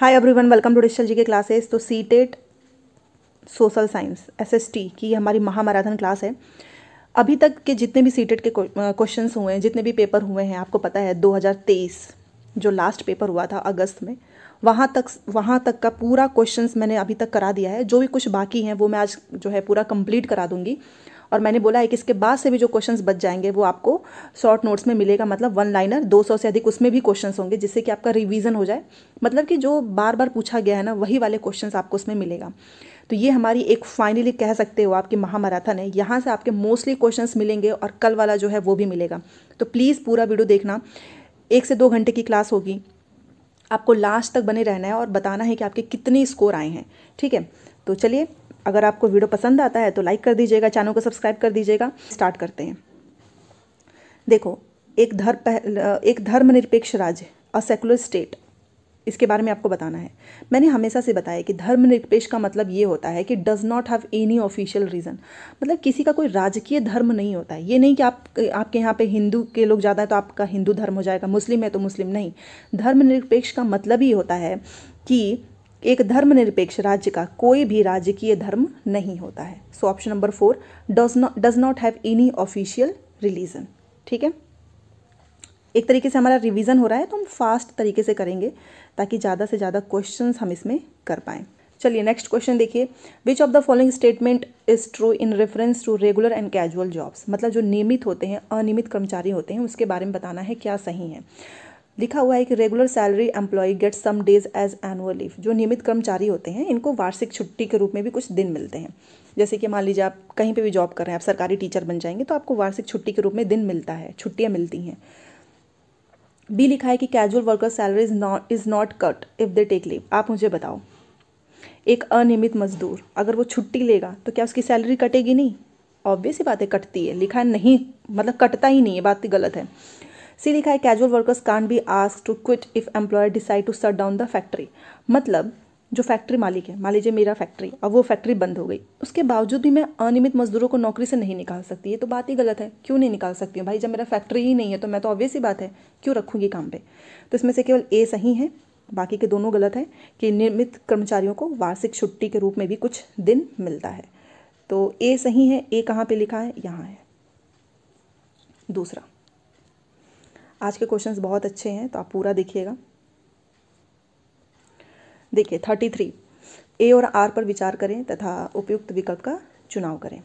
Hi everyone welcome to Digital G के classes तो C TET social science SST की हमारी महामाराथन क्लास है अभी तक के जितने भी सी टेट e के क्वेश्चंस हुए हैं जितने भी पेपर हुए हैं आपको पता है 2023 जो लास्ट पेपर हुआ था अगस्त में वहाँ तक वहाँ तक का पूरा क्वेश्चंस मैंने अभी तक करा दिया है जो भी कुछ बाकी हैं वो मैं आज जो है पूरा कंप्लीट करा दूँगी और मैंने बोला है कि इसके बाद से भी जो क्वेश्चन बच जाएंगे वो आपको शॉर्ट नोट्स में मिलेगा मतलब वन लाइनर दो से अधिक उसमें भी क्वेश्चन होंगे जिससे कि आपका रिविजन हो जाए मतलब कि जो बार बार पूछा गया है ना वही वाले क्वेश्चन आपको उसमें मिलेगा तो ये हमारी एक फाइनली कह सकते हो आपकी महामाराथन है यहाँ से आपके मोस्टली क्वेश्चंस मिलेंगे और कल वाला जो है वो भी मिलेगा तो प्लीज़ पूरा वीडियो देखना एक से दो घंटे की क्लास होगी आपको लास्ट तक बने रहना है और बताना है कि आपके कितने स्कोर आए हैं ठीक है तो चलिए अगर आपको वीडियो पसंद आता है तो लाइक कर दीजिएगा चैनल को सब्सक्राइब कर दीजिएगा स्टार्ट करते हैं देखो एक धर्म एक धर्मनिरपेक्ष राज्य अ सेकुलर स्टेट इसके बारे में आपको बताना है मैंने हमेशा से बताया कि धर्मनिरपेक्ष का मतलब ये होता है कि does not have any official reason मतलब किसी का कोई राजकीय धर्म नहीं होता है ये नहीं कि आप आपके यहाँ पे हिंदू के लोग ज़्यादा है तो आपका हिंदू धर्म हो जाएगा मुस्लिम है तो मुस्लिम नहीं धर्मनिरपेक्ष का मतलब ही होता है कि एक धर्मनिरपेक्ष राज्य का कोई भी राजकीय धर्म नहीं होता है so option number four does not does not have any official religion ठीक है एक तरीके से हमारा रिवीजन हो रहा है तो हम फास्ट तरीके से करेंगे ताकि ज़्यादा से ज़्यादा क्वेश्चन हम इसमें कर पाएँ चलिए नेक्स्ट क्वेश्चन देखिए which of the following statement is true in reference to regular and casual jobs मतलब जो नियमित होते हैं अनियमित कर्मचारी होते हैं उसके बारे में बताना है क्या सही है लिखा हुआ है कि regular salary employ get some days as annual leave जो नियमित कर्मचारी होते हैं इनको वार्षिक छुट्टी के रूप में भी कुछ दिन मिलते हैं जैसे कि मान लीजिए आप कहीं पे भी जॉब कर रहे हैं आप सरकारी टीचर बन जाएंगे तो आपको वार्षिक छुट्टी के रूप में दिन मिलता है छुट्टियाँ मिलती हैं बी लिखा है कि casual worker salary is not is not cut if they take leave आप मुझे बताओ एक अनियमित मजदूर अगर वो छुट्टी लेगा तो क्या उसकी सैलरी कटेगी नहीं ऑब्वियस ही बातें कटती है लिखा नहीं मतलब कटता ही नहीं है बात गलत है सी लिखा है casual workers can be ask to quit if employer decide to shut down the factory मतलब जो फैक्ट्री मालिक है मान लीजिए मेरा फैक्ट्री अब वो फैक्ट्री बंद हो गई उसके बावजूद भी मैं अनियमित मजदूरों को नौकरी से नहीं निकाल सकती ये तो बात ही गलत है क्यों नहीं निकाल सकती हूँ भाई जब मेरा फैक्ट्री ही नहीं है तो मैं तो ऑब्वियस ही बात है क्यों रखूँगी काम पे तो इसमें से केवल ए सही है बाकी के दोनों गलत है कि नियमित कर्मचारियों को वार्षिक छुट्टी के रूप में भी कुछ दिन मिलता है तो ए सही है ए कहाँ पर लिखा है यहाँ है दूसरा आज के क्वेश्चंस बहुत अच्छे हैं तो आप पूरा देखिएगा देखिए थर्टी थ्री ए और आर पर विचार करें तथा उपयुक्त विकल्प का चुनाव करें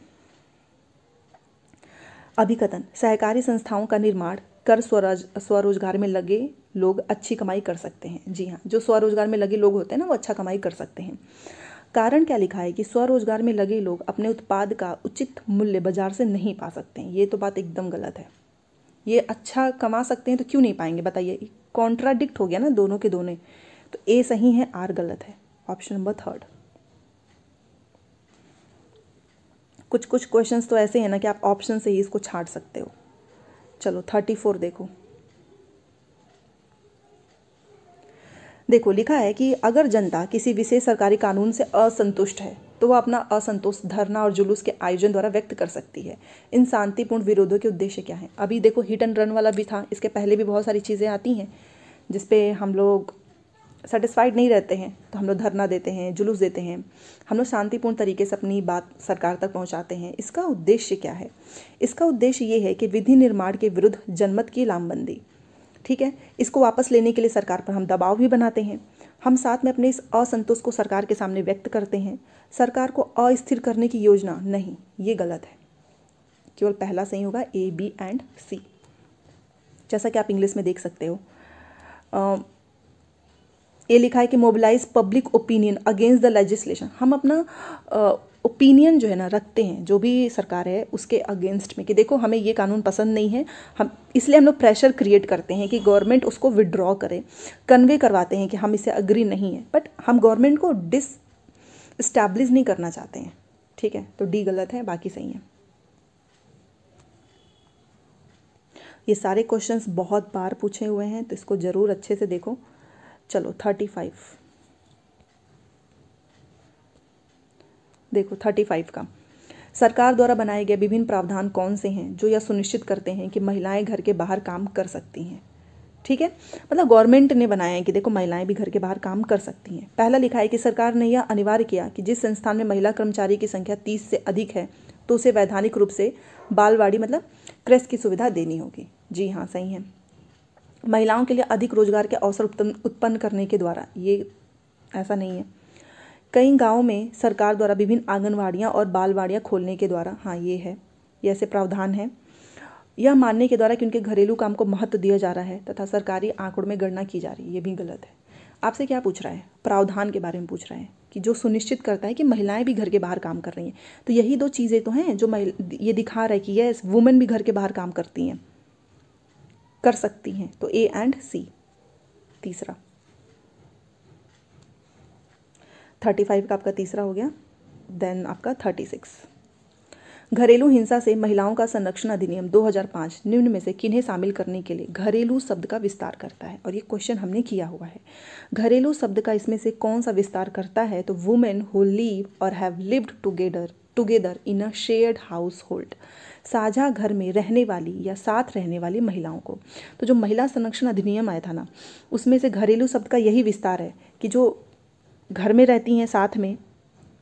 अभिकथन सहकारी संस्थाओं का निर्माण कर स्वरोज स्वरोजगार में लगे लोग अच्छी कमाई कर सकते हैं जी हाँ जो स्वरोजगार में लगे लोग होते हैं ना वो अच्छा कमाई कर सकते हैं कारण क्या लिखा है कि स्वरोजगार में लगे लोग अपने उत्पाद का उचित मूल्य बाजार से नहीं पा सकते हैं ये तो बात एकदम गलत है ये अच्छा कमा सकते हैं तो क्यों नहीं पाएंगे बताइए कॉन्ट्राडिक्ट हो गया ना दोनों के दोनों तो ए सही है आर गलत है ऑप्शन नंबर थर्ड कुछ कुछ क्वेश्चंस तो ऐसे हैं ना कि आप ऑप्शन से ही इसको छाट सकते हो चलो थर्टी फोर देखो देखो लिखा है कि अगर जनता किसी विशेष सरकारी कानून से असंतुष्ट है तो वह अपना असंतोष धरना और जुलूस के आयोजन द्वारा व्यक्त कर सकती है इन शांतिपूर्ण विरोधों के उद्देश्य क्या हैं अभी देखो हिट एंड रन वाला भी था इसके पहले भी बहुत सारी चीज़ें आती हैं जिसपे हम लोग सेटिस्फाइड नहीं रहते हैं तो हम लोग धरना देते हैं जुलूस देते हैं हम लोग शांतिपूर्ण तरीके से अपनी बात सरकार तक पहुंचाते हैं इसका उद्देश्य क्या है इसका उद्देश्य ये है कि विधि निर्माण के विरुद्ध जनमत की लामबंदी ठीक है इसको वापस लेने के लिए सरकार पर हम दबाव भी बनाते हैं हम साथ में अपने इस असंतोष को सरकार के सामने व्यक्त करते हैं सरकार को अस्थिर करने की योजना नहीं ये गलत है केवल पहला सही होगा ए बी एंड सी जैसा कि आप इंग्लिश में देख सकते हो ये लिखा है कि mobilise public opinion against the legislation हम अपना ओपिनियन जो है ना रखते हैं जो भी सरकार है उसके अगेंस्ट में कि देखो हमें ये कानून पसंद नहीं है हम इसलिए हम लोग प्रेशर क्रिएट करते हैं कि गवर्नमेंट उसको विड्रॉ करे कन्वे करवाते हैं कि हम इसे अग्री नहीं है बट हम गवर्नमेंट को डिस इस्टेब्लिश नहीं करना चाहते हैं ठीक है तो डी गलत है बाकी सही है ये सारे क्वेश्चंस बहुत बार पूछे हुए हैं तो इसको ज़रूर अच्छे से देखो चलो थर्टी फाइव देखो थर्टी फाइव का सरकार द्वारा बनाए गए विभिन्न प्रावधान कौन से हैं जो यह सुनिश्चित करते हैं कि महिलाएं घर के बाहर काम कर सकती हैं ठीक है मतलब गवर्नमेंट ने बनाया है कि देखो महिलाएं भी घर के बाहर काम कर सकती हैं पहला लिखा है कि सरकार ने यह अनिवार्य किया कि जिस संस्थान में महिला कर्मचारी की संख्या तीस से अधिक है तो उसे वैधानिक रूप से बालवाड़ी मतलब क्रेस की सुविधा देनी होगी जी हाँ सही है महिलाओं के लिए अधिक रोजगार के अवसर उत्पन्न करने के द्वारा ये ऐसा नहीं है कई गाँव में सरकार द्वारा विभिन्न आंगनवाड़ियाँ और बालवाड़ियाँ खोलने के द्वारा हाँ ये है ये ऐसे प्रावधान हैं यह मानने के द्वारा कि उनके घरेलू काम को महत्व दिया जा रहा है तथा सरकारी आंकड़ों में गणना की जा रही है ये भी गलत है आपसे क्या पूछ रहा है प्रावधान के बारे में पूछ रहा है कि जो सुनिश्चित करता है कि महिलाएं भी घर के बाहर काम कर रही हैं तो यही दो चीज़ें तो हैं जो ये दिखा रहा है कि यस वुमेन भी घर के बाहर काम करती हैं कर सकती हैं तो ए एंड सी तीसरा थर्टी फाइव का आपका तीसरा हो गया देन आपका थर्टी सिक्स घरेलू हिंसा से महिलाओं का संरक्षण अधिनियम 2005 निम्न में से किन्हें शामिल करने के लिए घरेलू शब्द का विस्तार करता है और ये क्वेश्चन हमने किया हुआ है घरेलू शब्द का इसमें से कौन सा विस्तार करता है तो वुमेन हु लीव और have lived together together in a shared household साझा घर में रहने वाली या साथ रहने वाली महिलाओं को तो जो महिला संरक्षण अधिनियम आया था ना उसमें से घरेलू शब्द का यही विस्तार है कि जो घर में रहती हैं साथ में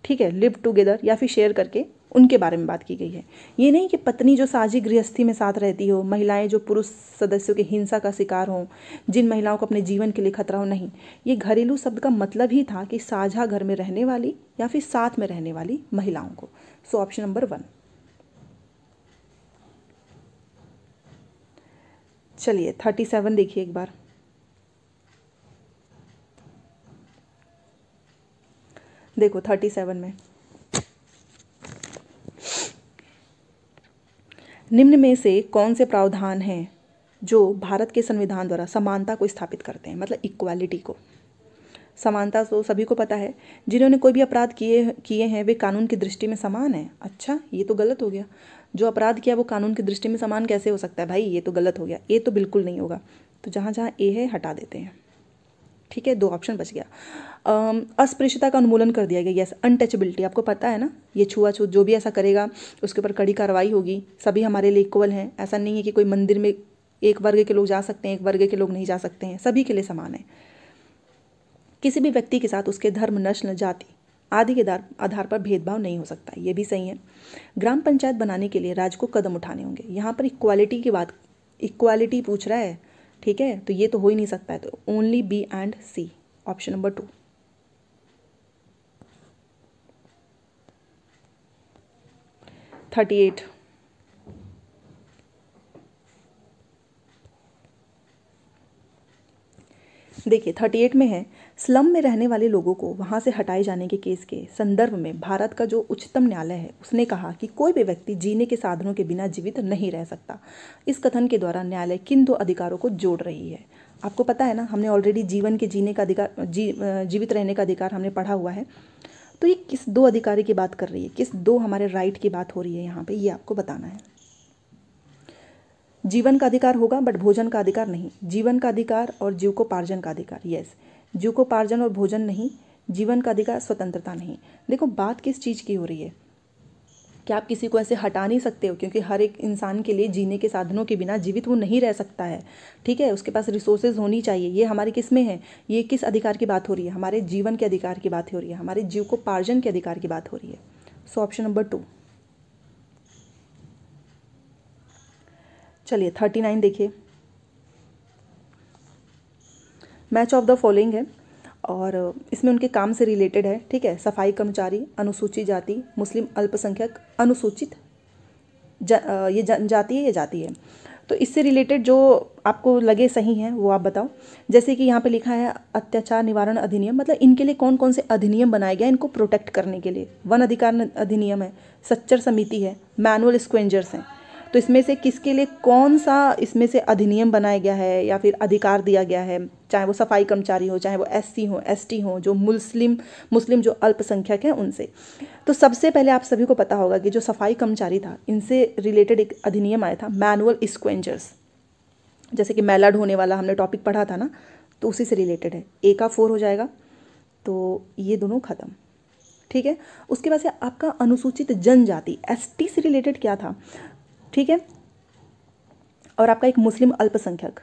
ठीक है लिव टुगेदर या फिर शेयर करके उनके बारे में बात की गई है ये नहीं कि पत्नी जो साझी गृहस्थी में साथ रहती हो महिलाएं जो पुरुष सदस्यों की हिंसा का शिकार हों जिन महिलाओं को अपने जीवन के लिए खतरा हो नहीं ये घरेलू शब्द का मतलब ही था कि साझा घर में रहने वाली या फिर साथ में रहने वाली महिलाओं को सो ऑप्शन नंबर वन चलिए थर्टी सेवन देखिए एक बार देखो थर्टी सेवन में निम्न में से कौन से प्रावधान हैं जो भारत के संविधान द्वारा समानता को स्थापित करते हैं मतलब इक्वालिटी को समानता तो सभी को पता है जिन्होंने कोई भी अपराध किए किए हैं वे कानून की दृष्टि में समान हैं अच्छा ये तो गलत हो गया जो अपराध किया वो कानून की दृष्टि में समान कैसे हो सकता है भाई ये तो गलत हो गया ये तो बिल्कुल नहीं होगा तो जहाँ जहाँ ए है हटा देते हैं ठीक है दो ऑप्शन बच गया अस्पृश्यता का उन्मूलन कर दिया गया यस अनटचेबिलिटी आपको पता है ना ये छुआछूत जो भी ऐसा करेगा उसके ऊपर कड़ी कार्रवाई होगी सभी हमारे लिए इक्वल हैं ऐसा नहीं है कि कोई मंदिर में एक वर्ग के लोग जा सकते हैं एक वर्ग के लोग नहीं जा सकते हैं सभी के लिए समान है किसी भी व्यक्ति के साथ उसके धर्म नस्ल जाति आदि के आधार पर भेदभाव नहीं हो सकता ये भी सही है ग्राम पंचायत बनाने के लिए राज्य को कदम उठाने होंगे यहाँ पर इक्वालिटी की बात इक्वालिटी पूछ रहा है ठीक है तो ये तो हो ही नहीं सकता है तो only B and C option number two thirty eight देखिए एट में है स्लम में रहने वाले लोगों को वहां से हटाए जाने के केस के संदर्भ में भारत का जो उच्चतम न्यायालय है उसने कहा कि कोई भी व्यक्ति जीने के साधनों के बिना जीवित नहीं रह सकता इस कथन के द्वारा न्यायालय किन दो अधिकारों को जोड़ रही है आपको पता है ना हमने ऑलरेडी जीवन के जीने का अधिकार जी जीवित रहने का अधिकार हमने पढ़ा हुआ है तो ये किस दो अधिकारी की बात कर रही है किस दो हमारे राइट की बात हो रही है यहाँ पे ये आपको बताना है जीवन का अधिकार होगा बट भोजन का अधिकार नहीं जीवन का अधिकार और जीव को पार्जन का अधिकार यस जीव को पार्जन और भोजन नहीं जीवन का अधिकार स्वतंत्रता नहीं देखो बात किस चीज़ की हो रही है कि आप किसी को ऐसे हटा नहीं सकते हो क्योंकि हर एक इंसान के लिए जीने के साधनों के बिना जीवित वो नहीं रह सकता है ठीक है उसके पास रिसोर्सेज होनी चाहिए ये हमारे किस में है ये किस अधिकार की बात हो रही है हमारे जीवन के अधिकार की बात हो रही है हमारे जीव को पार्जन के अधिकार की बात हो रही है सो ऑप्शन नंबर टू चलिए थर्टी नाइन देखिए मैच ऑफ द फॉलोइंग है और इसमें उनके काम से रिलेटेड है ठीक है सफाई कर्मचारी अनुसूचित जाति मुस्लिम अल्पसंख्यक अनुसूचित ज, ये जनजाति है ये जाति है तो इससे रिलेटेड जो आपको लगे सही हैं वो आप बताओ जैसे कि यहाँ पे लिखा है अत्याचार निवारण अधिनियम मतलब इनके लिए कौन कौन से अधिनियम बनाए गए इनको प्रोटेक्ट करने के लिए वन अधिकार अधिनियम है सच्चर समिति है मैनुअल स्क्वेंजर्स हैं तो इसमें से किसके लिए कौन सा इसमें से अधिनियम बनाया गया है या फिर अधिकार दिया गया है चाहे वो सफाई कर्मचारी हो चाहे वो एस सी हो टी हो जो मुस्लिम मुस्लिम जो अल्पसंख्यक हैं उनसे तो सबसे पहले आप सभी को पता होगा कि जो सफाई कर्मचारी था इनसे रिलेटेड एक अधिनियम आया था मैनुअल स्क्वेंजर्स जैसे कि मैला ढोने वाला हमने टॉपिक पढ़ा था ना तो उसी से रिलेटेड है ए का फोर हो जाएगा तो ये दोनों ख़त्म ठीक है उसके बाद से आपका अनुसूचित जनजाति एस से रिलेटेड क्या था ठीक है और आपका एक मुस्लिम अल्पसंख्यक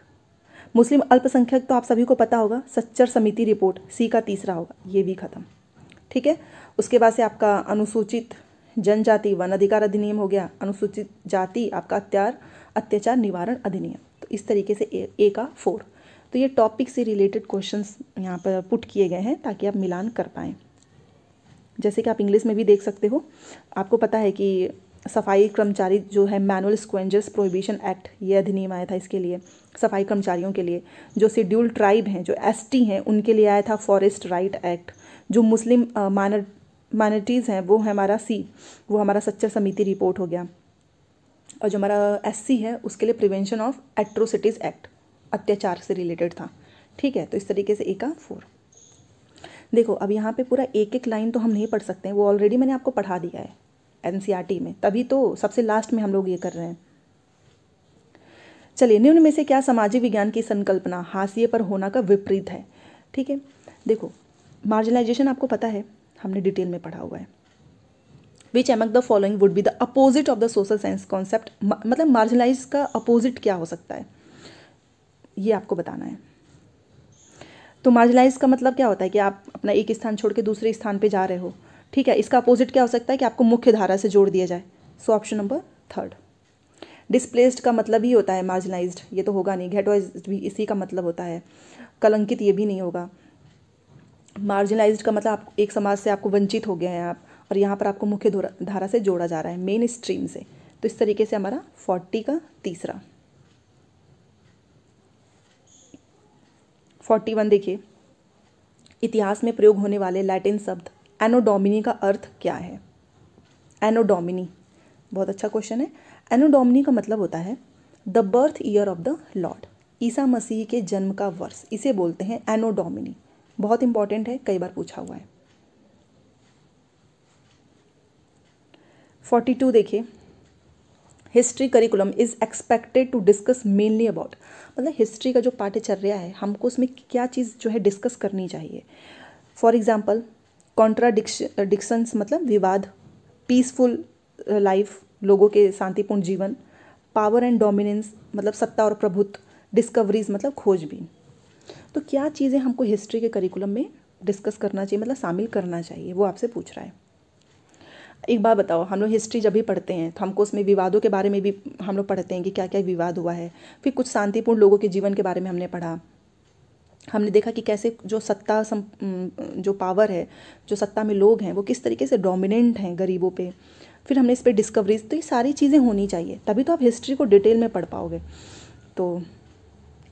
मुस्लिम अल्पसंख्यक तो आप सभी को पता होगा सच्चर समिति रिपोर्ट सी का तीसरा होगा ये भी खत्म ठीक है उसके बाद से आपका अनुसूचित जनजाति वन अधिकार अधिनियम हो गया अनुसूचित जाति आपका अत्यार अत्याचार निवारण अधिनियम तो इस तरीके से ए, ए का फोर तो ये टॉपिक से रिलेटेड क्वेश्चंस यहाँ पर पुट किए गए हैं ताकि आप मिलान कर पाएँ जैसे कि आप इंग्लिश में भी देख सकते हो आपको पता है कि सफाई कर्मचारी जो है मैनुअल स्क्वेंजर्स प्रोहिबिशन एक्ट ये अधिनियम आया था इसके लिए सफाई कर्मचारियों के लिए जो शेड्यूल ट्राइब हैं जो एस हैं उनके लिए आया था फॉरेस्ट राइट एक्ट जो मुस्लिम माइनर माइनॉरिटीज़ हैं वो है हमारा सी वो हमारा सच्चर समिति रिपोर्ट हो गया और जो हमारा एस है उसके लिए प्रिवेंशन ऑफ एट्रोसिटीज़ एक्ट अत्याचार से रिलेटेड था ठीक है तो इस तरीके से एक फोर देखो अब यहाँ पे पूरा एक एक लाइन तो हम नहीं पढ़ सकते हैं वो ऑलरेडी मैंने आपको पढ़ा दिया है एनसीईआरटी में तभी तो सबसे लास्ट में हम लोग ये कर रहे हैं चलिए निम्न में से क्या सामाजिक विज्ञान की संकल्पना हाशिए पर होना का विपरीत है ठीक है देखो मार्जिनाइजेशन आपको पता है हमने डिटेल में पढ़ा हुआ है which among the following would be the opposite of the social science concept मतलब मार्जिनाइज का अपोजिट क्या हो सकता है ये आपको बताना है तो मार्जिलाइज का मतलब क्या होता है कि आप अपना एक स्थान छोड़ के दूसरे स्थान पे जा रहे हो ठीक है इसका अपोजिट क्या हो सकता है कि आपको मुख्य धारा से जोड़ दिया जाए so option number third displaced का मतलब ही होता है मार्जिनाइज ये तो होगा नहीं घेटोइज भी इसी का मतलब होता है कलंकित ये भी नहीं होगा मार्जिनाइज का मतलब आप एक समाज से आपको वंचित हो गए हैं आप और यहाँ पर आपको मुख्य धारा से जोड़ा जा रहा है मेन स्ट्रीम से तो इस तरीके से हमारा फोर्टी का तीसरा फोर्टी वन देखिए इतिहास में प्रयोग होने वाले लैटिन शब्द एनोडोमिनी का अर्थ क्या है एनोडोमिनी बहुत अच्छा क्वेश्चन है एनोडोमिनी का मतलब होता है the birth year of the lord ईसा मसीह के जन्म का वर्ष इसे बोलते हैं एनोडोमिनी बहुत इंपॉर्टेंट है कई बार पूछा हुआ है फोर्टी टू देखिए history curriculum is expected to discuss mainly about मतलब हिस्ट्री का जो पाठ्यचर्या है हमको उसमें क्या चीज़ जो है डिस्कस करनी चाहिए फॉर एग्ज़ाम्पल कॉन्ट्राडिक्शंस मतलब विवाद पीसफुल लाइफ लोगों के शांतिपूर्ण जीवन पावर एंड डोमिनेंस मतलब सत्ता और प्रभुत्व डिस्कवरीज मतलब खोजबीन तो क्या चीज़ें हमको हिस्ट्री के करिकुलम में डिस्कस करना चाहिए मतलब शामिल करना चाहिए वो आपसे पूछ रहा है एक बार बताओ हम लोग हिस्ट्री जब भी पढ़ते हैं तो हमको उसमें विवादों के बारे में भी हम लोग पढ़ते हैं कि क्या क्या विवाद हुआ है फिर कुछ शांतिपूर्ण लोगों के जीवन के बारे में हमने पढ़ा हमने देखा कि कैसे जो सत्ता सम, जो पावर है जो सत्ता में लोग हैं वो किस तरीके से डोमिनेंट हैं गरीबों पे फिर हमने इस पर डिस्कवरीज तो ये सारी चीज़ें होनी चाहिए तभी तो आप हिस्ट्री को डिटेल में पढ़ पाओगे तो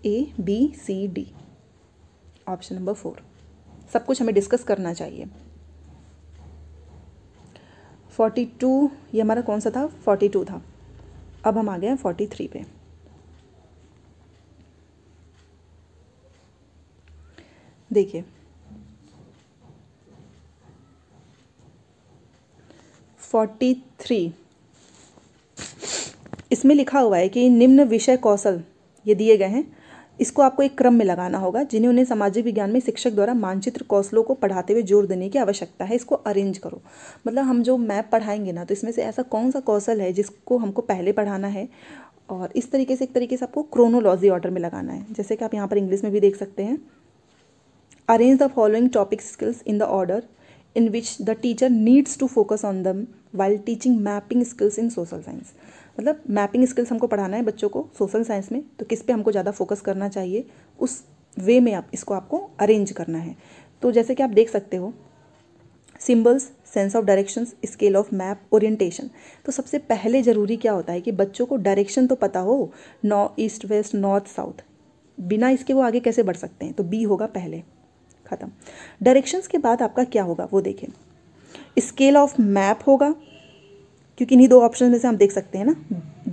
A B C D option number four सब कुछ हमें डिस्कस करना चाहिए फोर्टी टू ये हमारा कौन सा था फोर्टी टू था अब हम आ गए हैं फोर्टी थ्री पे देखिए फोर्टी थ्री इसमें लिखा हुआ है कि निम्न विषय कौशल ये दिए गए हैं इसको आपको एक क्रम में लगाना होगा जिन्हें उन्हें सामाजिक विज्ञान में शिक्षक द्वारा मानचित्र कौशलों को पढ़ाते हुए जोर देने की आवश्यकता है इसको अरेंज करो मतलब हम जो मैप पढ़ाएंगे ना तो इसमें से ऐसा कौन सा कौशल है जिसको हमको पहले पढ़ाना है और इस तरीके से एक तरीके से आपको क्रोनोलॉजी ऑर्डर में लगाना है जैसे कि आप यहाँ पर इंग्लिश में भी देख सकते हैं arrange the following topic skills in the order in which the teacher needs to focus on them while teaching mapping skills in social science मतलब मैपिंग स्किल्स हमको पढ़ाना है बच्चों को सोशल साइंस में तो किस पे हमको ज़्यादा फोकस करना चाहिए उस वे में आप इसको आपको अरेंज करना है तो जैसे कि आप देख सकते हो symbols sense of directions scale of map orientation तो सबसे पहले ज़रूरी क्या होता है कि बच्चों को डायरेक्शन तो पता हो north east west north south बिना इसके वो आगे कैसे बढ़ सकते हैं तो बी होगा पहले ख़त्म डायरेक्शंस के बाद आपका क्या होगा वो देखें स्केल ऑफ मैप होगा क्योंकि इन्हीं दो ऑप्शन में से हम देख सकते हैं ना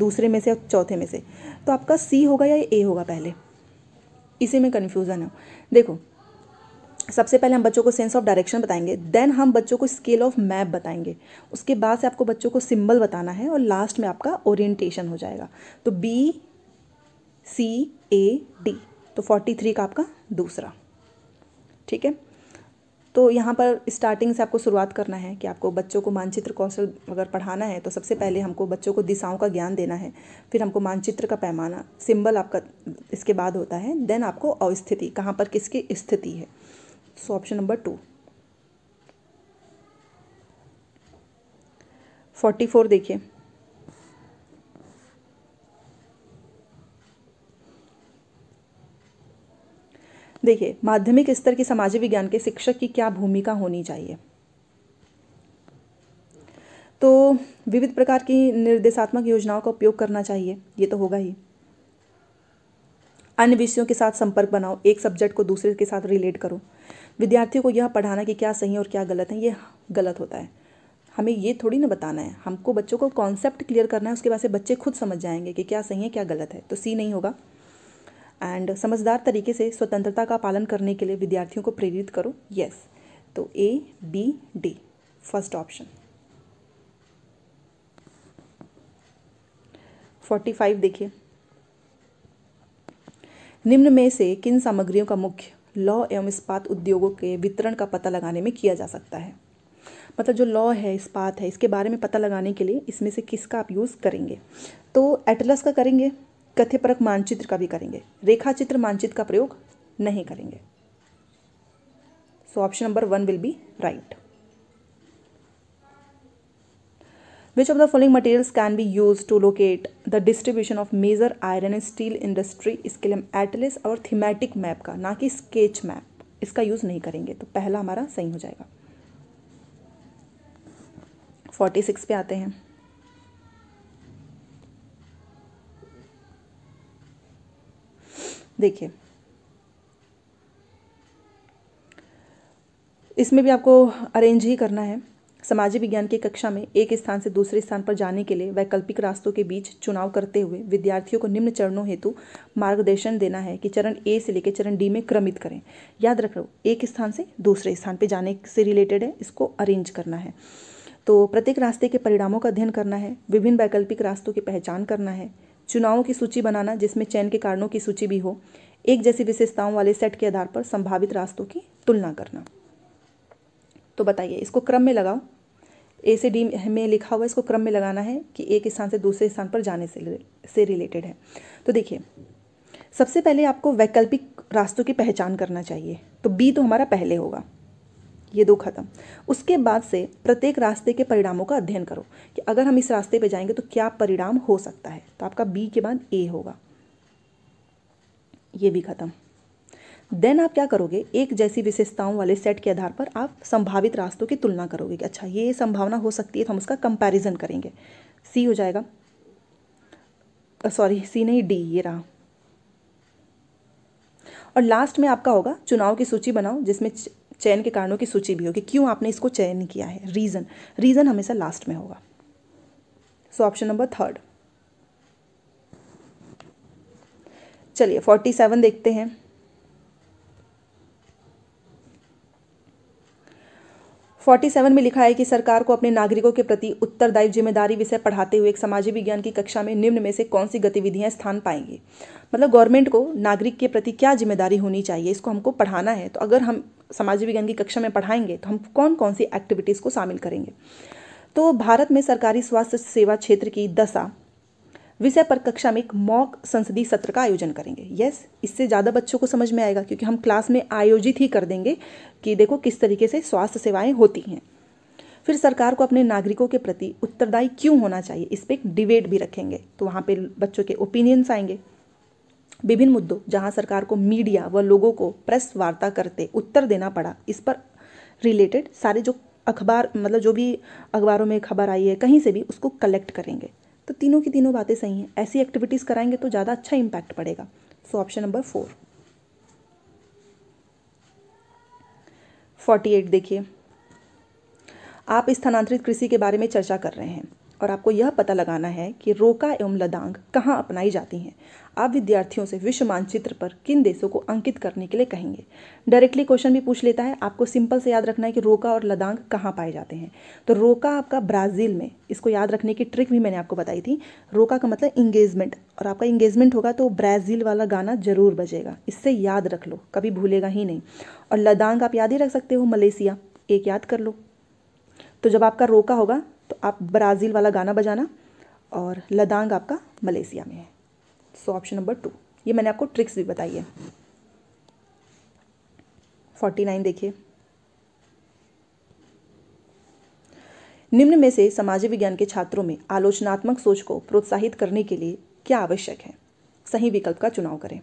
दूसरे में से और चौथे में से तो आपका सी होगा या ए होगा पहले इसी में कन्फ्यूज़न है देखो सबसे पहले हम बच्चों को सेंस ऑफ डायरेक्शन बताएंगे देन हम बच्चों को स्केल ऑफ मैप बताएंगे उसके बाद से आपको बच्चों को सिंबल बताना है और लास्ट में आपका ओरिएंटेशन हो जाएगा तो बी सी ए डी तो 43 का आपका दूसरा ठीक है तो यहाँ पर स्टार्टिंग से आपको शुरुआत करना है कि आपको बच्चों को मानचित्र कौशल अगर पढ़ाना है तो सबसे पहले हमको बच्चों को दिशाओं का ज्ञान देना है फिर हमको मानचित्र का पैमाना सिंबल आपका इसके बाद होता है देन आपको अवस्थिति कहाँ पर किसकी स्थिति है so option number two forty four देखिए देखिए माध्यमिक स्तर की सामाजिक विज्ञान के शिक्षक की क्या भूमिका होनी चाहिए तो विविध प्रकार की निर्देशात्मक योजनाओं का उपयोग करना चाहिए ये तो होगा ही अन्य विषयों के साथ संपर्क बनाओ एक सब्जेक्ट को दूसरे के साथ रिलेट करो विद्यार्थियों को यह पढ़ाना कि क्या सही है और क्या गलत है ये गलत होता है हमें ये थोड़ी ना बताना है हमको बच्चों को कॉन्सेप्ट क्लियर करना है उसके बाद से बच्चे खुद समझ जाएंगे कि क्या सही है क्या गलत है तो सी नहीं होगा एंड समझदार तरीके से स्वतंत्रता का पालन करने के लिए विद्यार्थियों को प्रेरित करो यस तो A B D first option forty five देखिए निम्न में से किन सामग्रियों का मुख्य लौ एवं इस्पात उद्योगों के वितरण का पता लगाने में किया जा सकता है मतलब जो लॉ है इस्पात है इसके बारे में पता लगाने के लिए इसमें से किसका आप यूज़ करेंगे तो एटलस का करेंगे कथ्यपरक मानचित्र का भी करेंगे रेखा चित्र मानचित्र का प्रयोग नहीं करेंगे so option number one will be right which of the following materials can be used to locate the distribution of major iron and steel industry इसके लिए हम एटलिस और थीमेटिक मैप का ना कि स्केच मैप इसका यूज़ नहीं करेंगे तो पहला हमारा सही हो जाएगा फोर्टी सिक्स पे आते हैं देखिए इसमें भी आपको अरेंज ही करना है सामाजिक विज्ञान की कक्षा में एक स्थान से दूसरे स्थान पर जाने के लिए वैकल्पिक रास्तों के बीच चुनाव करते हुए विद्यार्थियों को निम्न चरणों हेतु मार्गदर्शन देना है कि चरण ए से लेकर चरण डी में क्रमित करें याद रख रखो एक स्थान से दूसरे स्थान पर जाने से रिलेटेड है इसको अरेंज करना है तो प्रत्येक रास्ते के परिणामों का अध्ययन करना है विभिन्न वैकल्पिक रास्तों की पहचान करना है चुनावों की सूची बनाना जिसमें चयन के कारणों की सूची भी हो एक जैसी विशेषताओं वाले सेट के आधार पर संभावित रास्तों की तुलना करना तो बताइए इसको क्रम में लगाओ ए से डी में लिखा हुआ इसको क्रम में लगाना है कि एक स्थान से दूसरे स्थान पर जाने से से रिलेटेड है तो देखिए सबसे पहले आपको वैकल्पिक रास्तों की पहचान करना चाहिए तो बी तो हमारा पहले होगा ये दो खत्म उसके बाद से प्रत्येक रास्ते के परिणामों का अध्ययन करो कि अगर हम इस रास्ते पे जाएंगे तो क्या परिणाम हो सकता है तो आपका बी के बाद ए होगा ये भी खत्म देन आप क्या करोगे एक जैसी विशेषताओं वाले सेट के आधार पर आप संभावित रास्तों की तुलना करोगे कि अच्छा ये संभावना हो सकती है तो हम उसका कंपैरिजन करेंगे सी हो जाएगा सॉरी सी नहीं डी ये रहा और लास्ट में आपका होगा चुनाव की सूची बनाओ जिसमें चयन के कारणों की सूची भी होगी क्यों आपने इसको चयन किया है रीज़न रीज़न हमेशा लास्ट में होगा सो ऑप्शन नंबर थर्ड चलिए फोर्टी सेवन देखते हैं 47 में लिखा है कि सरकार को अपने नागरिकों के प्रति उत्तरदायी जिम्मेदारी विषय पढ़ाते हुए एक सामाजिक विज्ञान की कक्षा में निम्न में से कौन सी गतिविधियां स्थान पाएंगी मतलब गवर्नमेंट को नागरिक के प्रति क्या जिम्मेदारी होनी चाहिए इसको हमको पढ़ाना है तो अगर हम सामाजिक विज्ञान की कक्षा में पढ़ाएंगे तो हम कौन कौन सी एक्टिविटीज़ को शामिल करेंगे तो भारत में सरकारी स्वास्थ्य सेवा क्षेत्र की दशा विषय पर कक्षा में एक मॉक संसदीय सत्र का आयोजन करेंगे यस इससे ज़्यादा बच्चों को समझ में आएगा क्योंकि हम क्लास में आयोजित ही कर देंगे कि देखो किस तरीके से स्वास्थ्य सेवाएं होती हैं फिर सरकार को अपने नागरिकों के प्रति उत्तरदायी क्यों होना चाहिए इस पर एक डिबेट भी रखेंगे तो वहाँ पर बच्चों के ओपिनियंस आएंगे विभिन्न मुद्दों जहाँ सरकार को मीडिया व लोगों को प्रेस वार्ता करते उत्तर देना पड़ा इस पर रिलेटेड सारे जो अखबार मतलब जो भी अखबारों में खबर आई है कहीं से भी उसको कलेक्ट करेंगे तो तीनों की तीनों बातें सही हैं ऐसी एक्टिविटीज़ कराएंगे तो ज़्यादा अच्छा इम्पैक्ट पड़ेगा so option number four forty eight देखिए आप स्थानांतरित कृषि के बारे में चर्चा कर रहे हैं और आपको यह पता लगाना है कि रोका एवं लदांग कहाँ अपनाई जाती हैं आप विद्यार्थियों से विश्व मानचित्र पर किन देशों को अंकित करने के लिए कहेंगे डायरेक्टली क्वेश्चन भी पूछ लेता है आपको सिंपल से याद रखना है कि रोका और लदांग कहाँ पाए जाते हैं तो रोका आपका ब्राज़ील में इसको याद रखने की ट्रिक भी मैंने आपको बताई थी रोका का मतलब इंगेजमेंट और आपका इंगेजमेंट होगा तो ब्राज़ील वाला गाना जरूर बजेगा इससे याद रख लो कभी भूलेगा ही नहीं और लदांग आप याद ही रख सकते हो मलेशिया एक याद कर लो तो जब आपका रोका होगा तो आप ब्राज़ील वाला गाना बजाना और लदांग आपका मलेशिया में है सो ऑप्शन नंबर टू ये मैंने आपको ट्रिक्स भी बताई है फोर्टी नाइन देखिए निम्न में से सामाजिक विज्ञान के छात्रों में आलोचनात्मक सोच को प्रोत्साहित करने के लिए क्या आवश्यक है सही विकल्प का चुनाव करें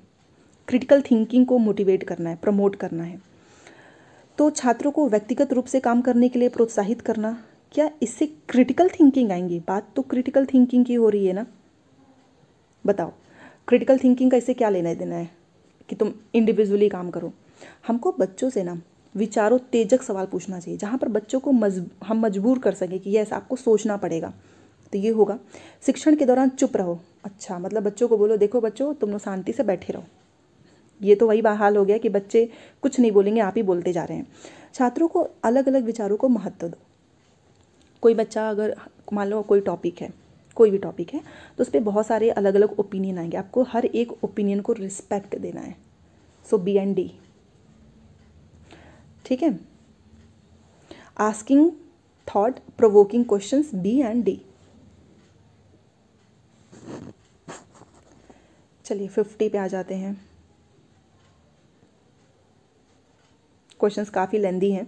क्रिटिकल थिंकिंग को मोटिवेट करना है प्रमोट करना है तो छात्रों को व्यक्तिगत रूप से काम करने के लिए प्रोत्साहित करना क्या इससे क्रिटिकल थिंकिंग आएंगी बात तो क्रिटिकल थिंकिंग की हो रही है ना बताओ क्रिटिकल थिंकिंग का इसे क्या लेना देना है कि तुम इंडिविजुअली काम करो हमको बच्चों से ना विचारों तेजक सवाल पूछना चाहिए जहाँ पर बच्चों को मज हम मजबूर कर सकें कि यस आपको सोचना पड़ेगा तो ये होगा शिक्षण के दौरान चुप रहो अच्छा मतलब बच्चों को बोलो देखो बच्चों तुम लोग शांति से बैठे रहो ये तो वही बहाल हो गया कि बच्चे कुछ नहीं बोलेंगे आप ही बोलते जा रहे हैं छात्रों को अलग अलग विचारों को महत्व दो कोई बच्चा अगर मान लो कोई टॉपिक है कोई भी टॉपिक है तो उस पर बहुत सारे अलग अलग ओपिनियन आएंगे आपको हर एक ओपिनियन को रिस्पेक्ट देना है सो बी एंड डी ठीक है asking thought provoking questions B and D चलिए फिफ्टी पे आ जाते हैं क्वेश्चंस काफ़ी लेंदी हैं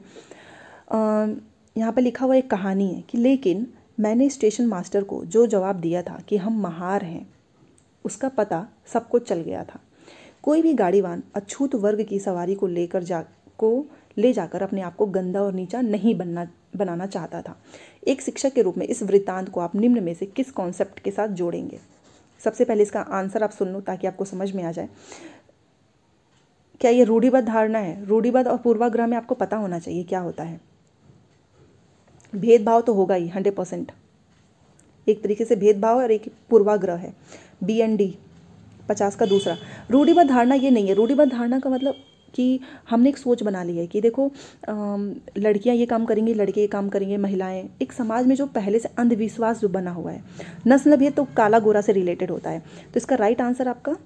यहाँ पर लिखा हुआ एक कहानी है कि लेकिन मैंने स्टेशन मास्टर को जो जवाब दिया था कि हम महार हैं उसका पता सबको चल गया था कोई भी गाड़ीवान अछूत वर्ग की सवारी को लेकर जा को ले जाकर अपने आप को गंदा और नीचा नहीं बनना बनाना चाहता था एक शिक्षक के रूप में इस वृत्तांत को आप निम्न में से किस कॉन्सेप्ट के साथ जोड़ेंगे सबसे पहले इसका आंसर आप सुन लो ताकि आपको समझ में आ जाए क्या ये रूढ़िबद्ध धारणा है रूढ़िवाद और पूर्वाग्रह में आपको पता होना चाहिए क्या होता है भेदभाव तो होगा ही हंड्रेड परसेंट एक तरीके से भेदभाव और एक पूर्वाग्रह है बी एंड डी पचास का दूसरा रूढ़ीवाद धारणा ये नहीं है रूढ़ीवाद धारणा का मतलब कि हमने एक सोच बना ली है कि देखो लड़कियां ये काम करेंगी लड़के ये काम करेंगे महिलाएं एक समाज में जो पहले से अंधविश्वास जो बना हुआ है नस्ल भेद तो काला गोरा से रिलेटेड होता है तो इसका राइट आंसर आपका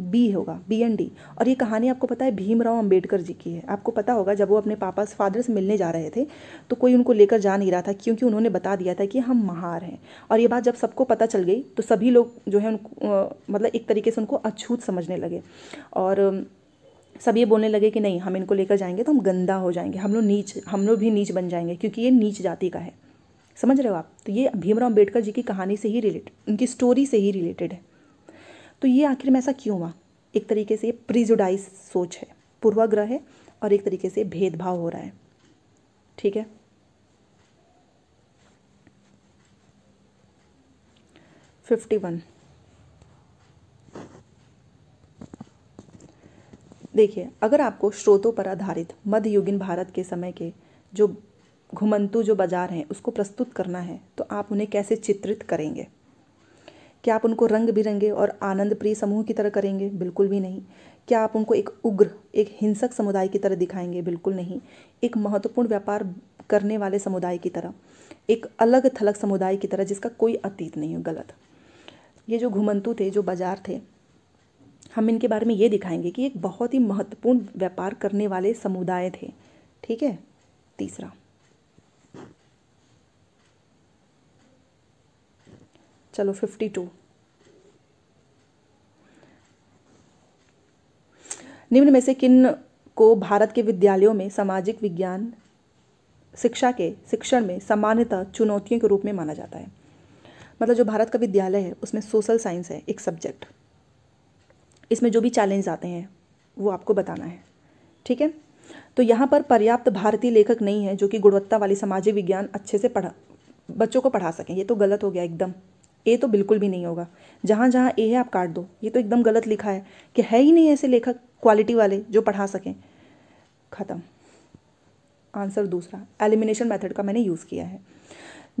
बी होगा बी एंड डी और ये कहानी आपको पता है भीमराव अंबेडकर जी की है आपको पता होगा जब वो अपने पापा से फादर से मिलने जा रहे थे तो कोई उनको लेकर जा नहीं रहा था क्योंकि उन्होंने बता दिया था कि हम महार हैं और ये बात जब सबको पता चल गई तो सभी लोग जो है उनको मतलब एक तरीके से उनको अछूत समझने लगे और सब ये बोलने लगे कि नहीं हम इनको लेकर जाएंगे तो हम गंदा हो जाएंगे हम लोग नीच हम लोग भी नीच बन जाएंगे क्योंकि ये नीच जाति का है समझ रहे हो आप तो ये भीमराव अम्बेडकर जी की कहानी से ही रिलेटेड उनकी स्टोरी से ही रिलेटेड है तो ये आखिर में ऐसा क्यों हुआ एक तरीके से ये प्रिजुडाइज सोच है पूर्वाग्रह है और एक तरीके से भेदभाव हो रहा है ठीक है फिफ्टी वन देखिए अगर आपको स्रोतों पर आधारित मध्ययुगीन भारत के समय के जो घुमंतु जो बाजार हैं उसको प्रस्तुत करना है तो आप उन्हें कैसे चित्रित करेंगे क्या आप उनको रंग बिरंगे और आनंद प्रिय समूह की तरह करेंगे बिल्कुल भी नहीं क्या आप उनको एक उग्र एक हिंसक समुदाय की तरह दिखाएंगे बिल्कुल नहीं एक महत्वपूर्ण व्यापार करने वाले समुदाय की तरह एक अलग थलग समुदाय की तरह जिसका कोई अतीत नहीं हो गलत ये जो घुमंतु थे जो बाजार थे हम इनके बारे में ये दिखाएंगे कि एक बहुत ही महत्वपूर्ण व्यापार करने वाले समुदाय थे ठीक है तीसरा चलो फिफ्टी टू निम्न में से किन को भारत के विद्यालयों में सामाजिक विज्ञान शिक्षा के शिक्षण में सामान्यतः चुनौतियों के रूप में माना जाता है मतलब जो भारत का विद्यालय है उसमें सोशल साइंस है एक सब्जेक्ट इसमें जो भी चैलेंज आते हैं वो आपको बताना है ठीक है तो यहाँ पर पर्याप्त भारतीय लेखक नहीं है जो कि गुणवत्ता वाली सामाजिक विज्ञान अच्छे से पढ़ा बच्चों को पढ़ा सकें ये तो गलत हो गया एकदम ए तो बिल्कुल भी नहीं होगा जहाँ जहाँ ए है आप काट दो ये तो एकदम गलत लिखा है कि है ही नहीं ऐसे लेखक क्वालिटी वाले जो पढ़ा सकें ख़त्म आंसर दूसरा एलिमिनेशन मेथड का मैंने यूज़ किया है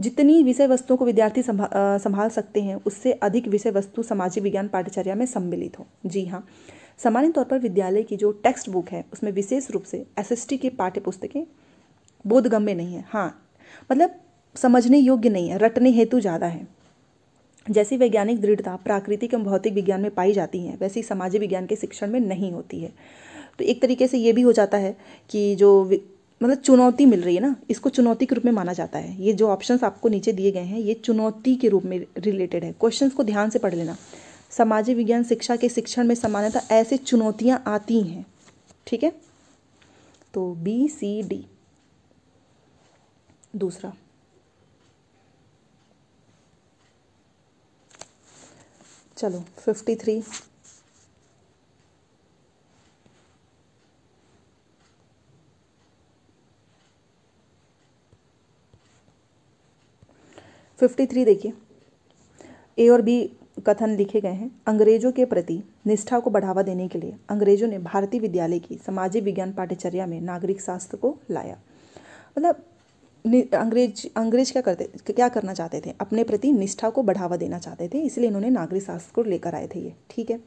जितनी विषय वस्तुओं को विद्यार्थी संभा, संभाल सकते हैं उससे अधिक विषय वस्तु सामाजिक विज्ञान पाठ्यचर्या में सम्मिलित हो जी हाँ सामान्य तौर पर विद्यालय की जो टेक्स्ट बुक है उसमें विशेष रूप से एस एस टी की पाठ्य पुस्तकें बोधगम्य नहीं है हाँ मतलब समझने योग्य नहीं है रटने हेतु ज़्यादा है जैसी वैज्ञानिक दृढ़ता प्राकृतिक एवं भौतिक विज्ञान में पाई जाती है वैसी सामाजिक विज्ञान के शिक्षण में नहीं होती है तो एक तरीके से ये भी हो जाता है कि जो मतलब चुनौती मिल रही है ना इसको चुनौती के रूप में माना जाता है ये जो ऑप्शंस आपको नीचे दिए गए हैं ये चुनौती के रूप में रिलेटेड है क्वेश्चंस को ध्यान से पढ़ लेना सामाजिक विज्ञान शिक्षा के शिक्षण में सामान्यतः ऐसे चुनौतियाँ आती हैं ठीक है तो बी सी डी दूसरा चलो फिफ्टी थ्री फिफ्टी थ्री देखिए ए और बी कथन लिखे गए हैं अंग्रेजों के प्रति निष्ठा को बढ़ावा देने के लिए अंग्रेजों ने भारतीय विद्यालय की सामाजिक विज्ञान पाठ्यचर्या में नागरिक शास्त्र को लाया मतलब अंग्रेज अंग्रेज क्या करते क्या करना चाहते थे अपने प्रति निष्ठा को बढ़ावा देना चाहते थे इसलिए इन्होंने नागरिक शास्त्र को लेकर आए थे ये ठीक है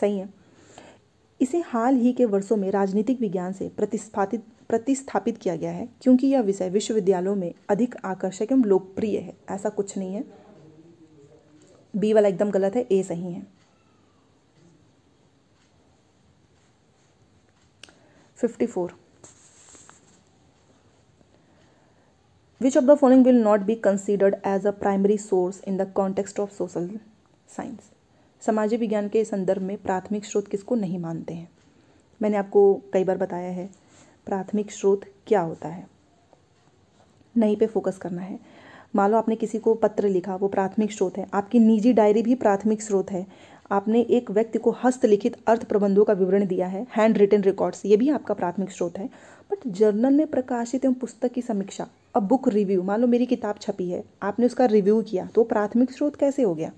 सही है इसे हाल ही के वर्षों में राजनीतिक विज्ञान से प्रतिस्थापित प्रतिस्थापित किया गया है क्योंकि यह विषय विश्वविद्यालयों में अधिक आकर्षक एवं लोकप्रिय है ऐसा कुछ नहीं है बी वाला एकदम गलत है ए सही है fifty four Which of the following will not be considered as a primary source in the context of social science? सामाजिक विज्ञान के संदर्भ में प्राथमिक स्रोत किसको नहीं मानते हैं मैंने आपको कई बार बताया है प्राथमिक स्रोत क्या होता है नहीं पे फोकस करना है मान लो आपने किसी को पत्र लिखा वो प्राथमिक स्रोत है आपकी निजी डायरी भी प्राथमिक स्रोत है आपने एक व्यक्ति को हस्तलिखित अर्थ प्रबंधों का विवरण दिया है हैंड रिटन रिकॉर्ड्स ये भी आपका प्राथमिक स्रोत है बट जर्नल में प्रकाशित एवं पुस्तक की समीक्षा अ बुक रिव्यू मान लो मेरी किताब छपी है आपने उसका रिव्यू किया तो प्राथमिक स्रोत कैसे हो गया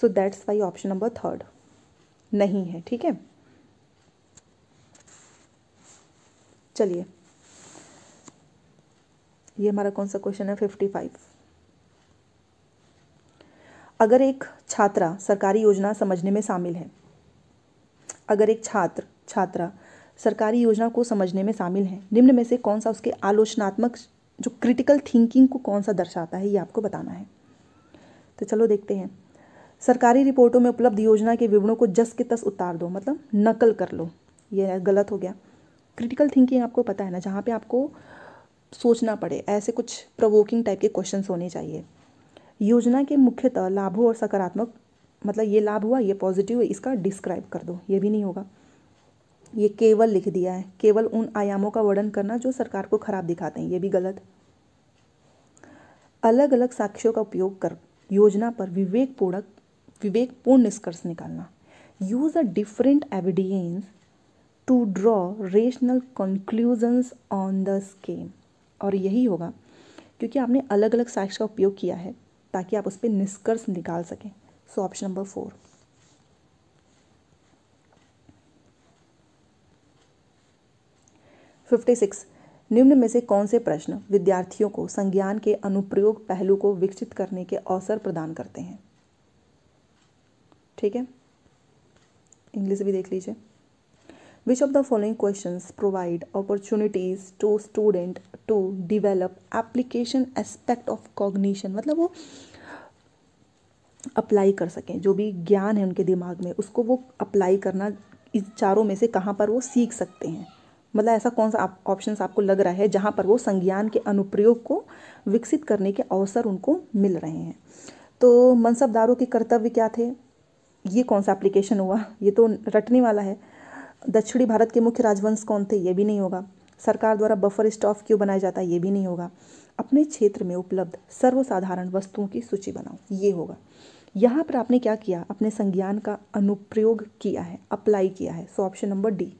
so that's why option number third नहीं है ठीक है चलिए ये हमारा कौन सा क्वेश्चन है फिफ्टी फाइव अगर एक छात्रा सरकारी योजना समझने में शामिल है अगर एक छात्र छात्रा सरकारी योजना को समझने में शामिल है निम्न में से कौन सा उसके आलोचनात्मक जो क्रिटिकल थिंकिंग को कौन सा दर्शाता है ये आपको बताना है तो चलो देखते हैं सरकारी रिपोर्टों में उपलब्ध योजना के विवरणों को जस के तस उतार दो मतलब नकल कर लो ये गलत हो गया क्रिटिकल थिंकिंग आपको पता है ना जहाँ पे आपको सोचना पड़े ऐसे कुछ प्रवोकिंग टाइप के क्वेश्चन होने चाहिए योजना के मुख्यतः लाभों और सकारात्मक मतलब ये लाभ हुआ ये पॉजिटिव है इसका डिस्क्राइब कर दो ये भी नहीं होगा ये केवल लिख दिया है केवल उन आयामों का वर्णन करना जो सरकार को खराब दिखाते हैं ये भी गलत अलग अलग साक्ष्यों का उपयोग कर योजना पर विवेकपूर्णक विवेकपूर्ण निष्कर्ष निकालना use a different evidence to draw rational conclusions on the scheme और यही होगा क्योंकि आपने अलग अलग साक्ष्य का उपयोग किया है ताकि आप उस पर निष्कर्ष निकाल सकें so option number four fifty six निम्न में से कौन से प्रश्न विद्यार्थियों को संज्ञान के अनुप्रयोग पहलू को विकसित करने के अवसर प्रदान करते हैं ठीक है इंग्लिश भी देख लीजिए which of the following question provide opportunities to student to develop application aspect of cognition मतलब वो अप्लाई कर सकें जो भी ज्ञान है उनके दिमाग में उसको वो अप्लाई करना इस चारों में से कहाँ पर वो सीख सकते हैं मतलब ऐसा कौन सा आप ऑप्शन आपको लग रहा है जहाँ पर वो संज्ञान के अनुप्रयोग को विकसित करने के अवसर उनको मिल रहे हैं तो मनसबदारों के कर्तव्य क्या थे ये कौन सा एप्लीकेशन हुआ ये तो रटने वाला है दक्षिणी भारत के मुख्य राजवंश कौन थे ये भी नहीं होगा सरकार द्वारा बफर स्टॉफ क्यों बनाया जाता है ये भी नहीं होगा अपने क्षेत्र में उपलब्ध सर्वसाधारण वस्तुओं की सूची बनाओ ये होगा यहाँ पर आपने क्या किया अपने संज्ञान का अनुप्रयोग किया है अप्लाई किया है so option number D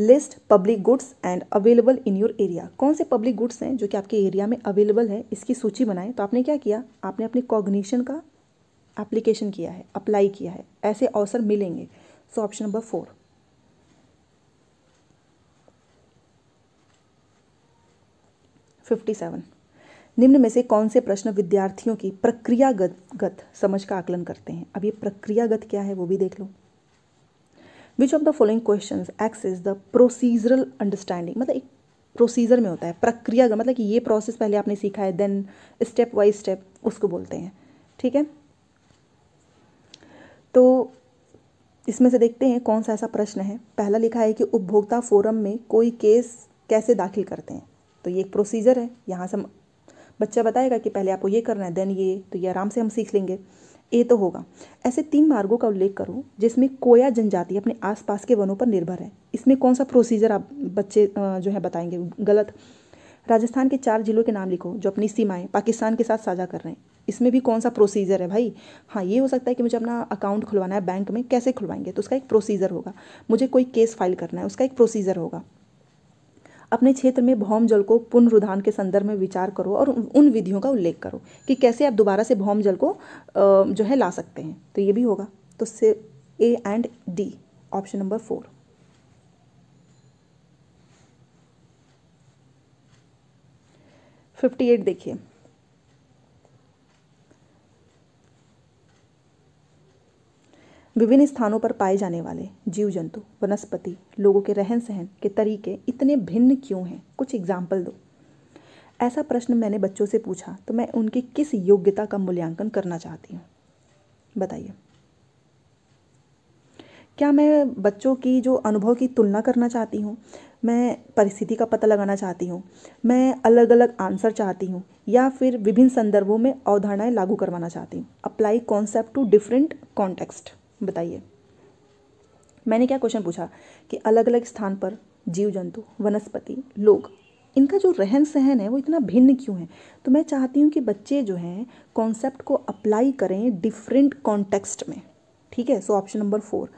list public goods and available in your area कौन से पब्लिक गुड्स हैं जो कि आपके एरिया में अवेलेबल है इसकी सूची बनाएं तो आपने क्या किया आपने अपनी कॉग्निशन का एप्लीकेशन किया है अप्लाई किया है ऐसे अवसर मिलेंगे so option number four fifty seven निम्न में से कौन से प्रश्न विद्यार्थियों की प्रक्रियागत गत समझ का आकलन करते हैं अब ये प्रक्रियागत क्या है वो भी देख लो which of the following question X is the procedural understanding मतलब एक प्रोसीजर में होता है प्रक्रिया का मतलब कि ये प्रोसेस पहले आपने सीखा है देन स्टेप बाई स्टेप उसको बोलते हैं ठीक है तो इसमें से देखते हैं कौन सा ऐसा प्रश्न है पहला लिखा है कि उपभोक्ता फोरम में कोई केस कैसे दाखिल करते हैं तो ये एक प्रोसीजर है यहाँ से बच्चा बताएगा कि पहले आपको ये करना है देन ये तो ये आराम से हम सीख लेंगे ए तो होगा ऐसे तीन मार्गों का उल्लेख करो जिसमें कोया जनजाति अपने आसपास के वनों पर निर्भर है इसमें कौन सा प्रोसीजर आप बच्चे जो है बताएंगे गलत राजस्थान के चार जिलों के नाम लिखो जो अपनी सीमाएं पाकिस्तान के साथ साझा कर रहे हैं इसमें भी कौन सा प्रोसीजर है भाई हाँ ये हो सकता है कि मुझे अपना अकाउंट खुलवाना है बैंक में कैसे खुलवाएंगे तो उसका एक प्रोसीजर होगा मुझे कोई केस फाइल करना है उसका एक प्रोसीजर होगा अपने क्षेत्र में भौम जल को पुनरुद्धान के संदर्भ में विचार करो और उन विधियों का उल्लेख करो कि कैसे आप दोबारा से भौम जल को जो है ला सकते हैं तो ये भी होगा तो से A and D option number four fifty eight देखिए विभिन्न स्थानों पर पाए जाने वाले जीव जंतु वनस्पति लोगों के रहन सहन के तरीके इतने भिन्न क्यों हैं कुछ एग्जाम्पल दो ऐसा प्रश्न मैंने बच्चों से पूछा तो मैं उनकी किस योग्यता का मूल्यांकन करना चाहती हूँ बताइए क्या मैं बच्चों की जो अनुभव की तुलना करना चाहती हूँ मैं परिस्थिति का पता लगाना चाहती हूँ मैं अलग अलग आंसर चाहती हूँ या फिर विभिन्न संदर्भों में अवधारणाएं लागू करवाना चाहती हूँ apply concept to different context बताइए मैंने क्या क्वेश्चन पूछा कि अलग अलग स्थान पर जीव जंतु वनस्पति लोग इनका जो रहन सहन है वो इतना भिन्न क्यों है तो मैं चाहती हूँ कि बच्चे जो हैं कॉन्सेप्ट को अप्लाई करें डिफरेंट कॉन्टेक्स्ट में ठीक है सो ऑप्शन नंबर फोर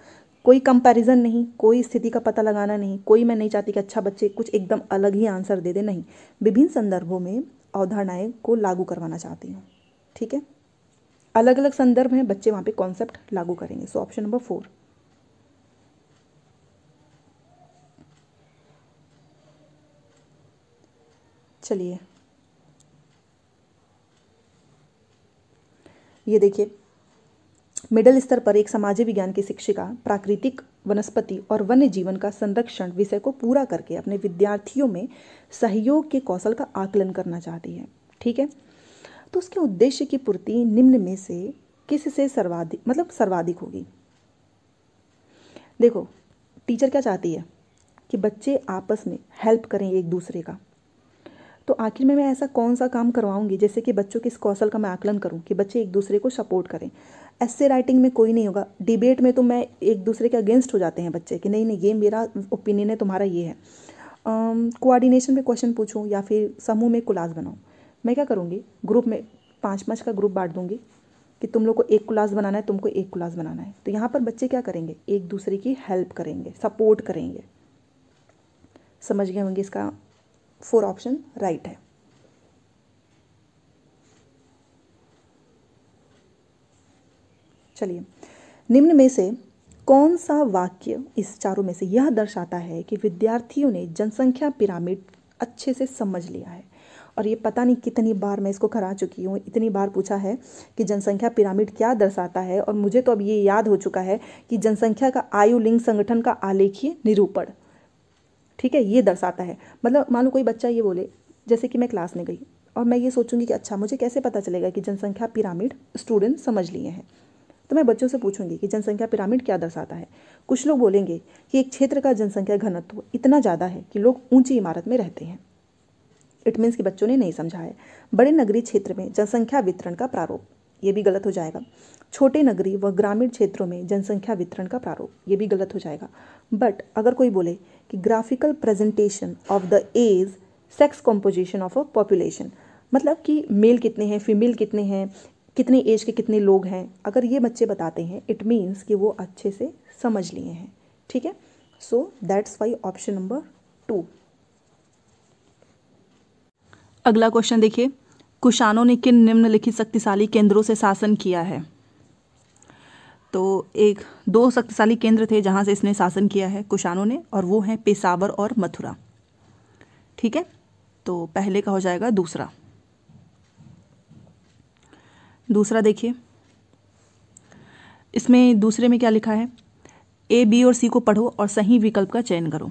कोई कंपैरिजन नहीं कोई स्थिति का पता लगाना नहीं कोई मैं नहीं चाहती कि अच्छा बच्चे कुछ एकदम अलग ही आंसर दे दे नहीं विभिन्न संदर्भों में अवधारणाएँ को लागू करवाना चाहती हूँ ठीक है अलग अलग संदर्भ हैं बच्चे वहां पे कॉन्सेप्ट लागू करेंगे सो ऑप्शन नंबर फोर चलिए ये देखिए मिडल स्तर पर एक समाज विज्ञान की शिक्षिका प्राकृतिक वनस्पति और वन्य जीवन का संरक्षण विषय को पूरा करके अपने विद्यार्थियों में सहयोग के कौशल का आकलन करना चाहती है ठीक है तो उसके उद्देश्य की पूर्ति निम्न में से किस से सर्वाधिक मतलब सर्वाधिक होगी देखो टीचर क्या चाहती है कि बच्चे आपस में हेल्प करें एक दूसरे का तो आखिर में मैं ऐसा कौन सा काम करवाऊंगी जैसे कि बच्चों के इस कौशल का मैं आकलन करूं कि बच्चे एक दूसरे को सपोर्ट करें ऐसे राइटिंग में कोई नहीं होगा डिबेट में तो मैं एक दूसरे के अगेंस्ट हो जाते हैं बच्चे कि नहीं नहीं ये मेरा ओपिनियन है तुम्हारा ये है कोऑर्डिनेशन में क्वेश्चन पूछूं या फिर समूह में कोलाज बनाऊं मैं क्या करूँगी ग्रुप में पाँच पाँच का ग्रुप बांट दूँगी कि तुम लोग को एक क्लास बनाना है तुमको एक क्लास बनाना है तो यहाँ पर बच्चे क्या करेंगे एक दूसरे की हेल्प करेंगे सपोर्ट करेंगे समझ गए होंगे इसका फोर ऑप्शन राइट है चलिए निम्न में से कौन सा वाक्य इस चारों में से यह दर्शाता है कि विद्यार्थियों ने जनसंख्या पिरामिड अच्छे से समझ लिया है और ये पता नहीं कितनी बार मैं इसको करा चुकी हूँ इतनी बार पूछा है कि जनसंख्या पिरामिड क्या दर्शाता है और मुझे तो अब ये याद हो चुका है कि जनसंख्या का आयु लिंग संगठन का आलेखीय निरूपण ठीक है ये दर्शाता है मतलब मान लो कोई बच्चा ये बोले जैसे कि मैं क्लास में गई और मैं ये सोचूंगी कि अच्छा मुझे कैसे पता चलेगा कि जनसंख्या पिरामिड स्टूडेंट समझ लिए हैं तो मैं बच्चों से पूछूंगी कि जनसंख्या पिरामिड क्या दर्शाता है कुछ लोग बोलेंगे कि एक क्षेत्र का जनसंख्या घनत्व इतना ज़्यादा है कि लोग ऊंची इमारत में रहते हैं इट मीन्स कि बच्चों ने नहीं समझा है बड़े नगरीय क्षेत्र में जनसंख्या वितरण का प्रारूप ये भी गलत हो जाएगा छोटे नगरी व ग्रामीण क्षेत्रों में जनसंख्या वितरण का प्रारूप ये भी गलत हो जाएगा बट अगर कोई बोले कि graphical presentation of the age sex composition of a population मतलब कि मेल कितने हैं फीमेल कितने हैं कितने एज के कितने लोग हैं अगर ये बच्चे बताते हैं इट मीन्स कि वो अच्छे से समझ लिए हैं ठीक है so that's why option number two अगला क्वेश्चन देखिए कुशानों ने किन निम्नलिखित शक्तिशाली केंद्रों से शासन किया है तो एक दो शक्तिशाली केंद्र थे जहाँ से इसने शासन किया है कुशानों ने और वो हैं पेशावर और मथुरा ठीक है तो पहले का हो जाएगा दूसरा दूसरा देखिए इसमें दूसरे में क्या लिखा है ए बी और सी को पढ़ो और सही विकल्प का चयन करो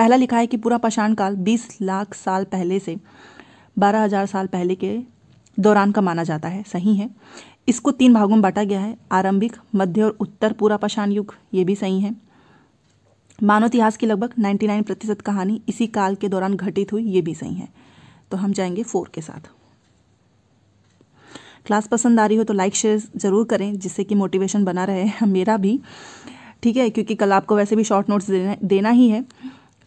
पहला लिखा है कि पूरा पाषाण काल 20 लाख साल पहले से 12000 साल पहले के दौरान का माना जाता है सही है इसको तीन भागों में बांटा गया है आरंभिक मध्य और उत्तर पूरा पाषाण युग ये भी सही है मानव इतिहास की लगभग 99 प्रतिशत कहानी इसी काल के दौरान घटित हुई ये भी सही है तो हम जाएंगे फोर के साथ क्लास पसंद आ रही हो तो लाइक शेयर ज़रूर करें जिससे कि मोटिवेशन बना रहे मेरा भी ठीक है क्योंकि कल आपको वैसे भी शॉर्ट नोट्स देना देना ही है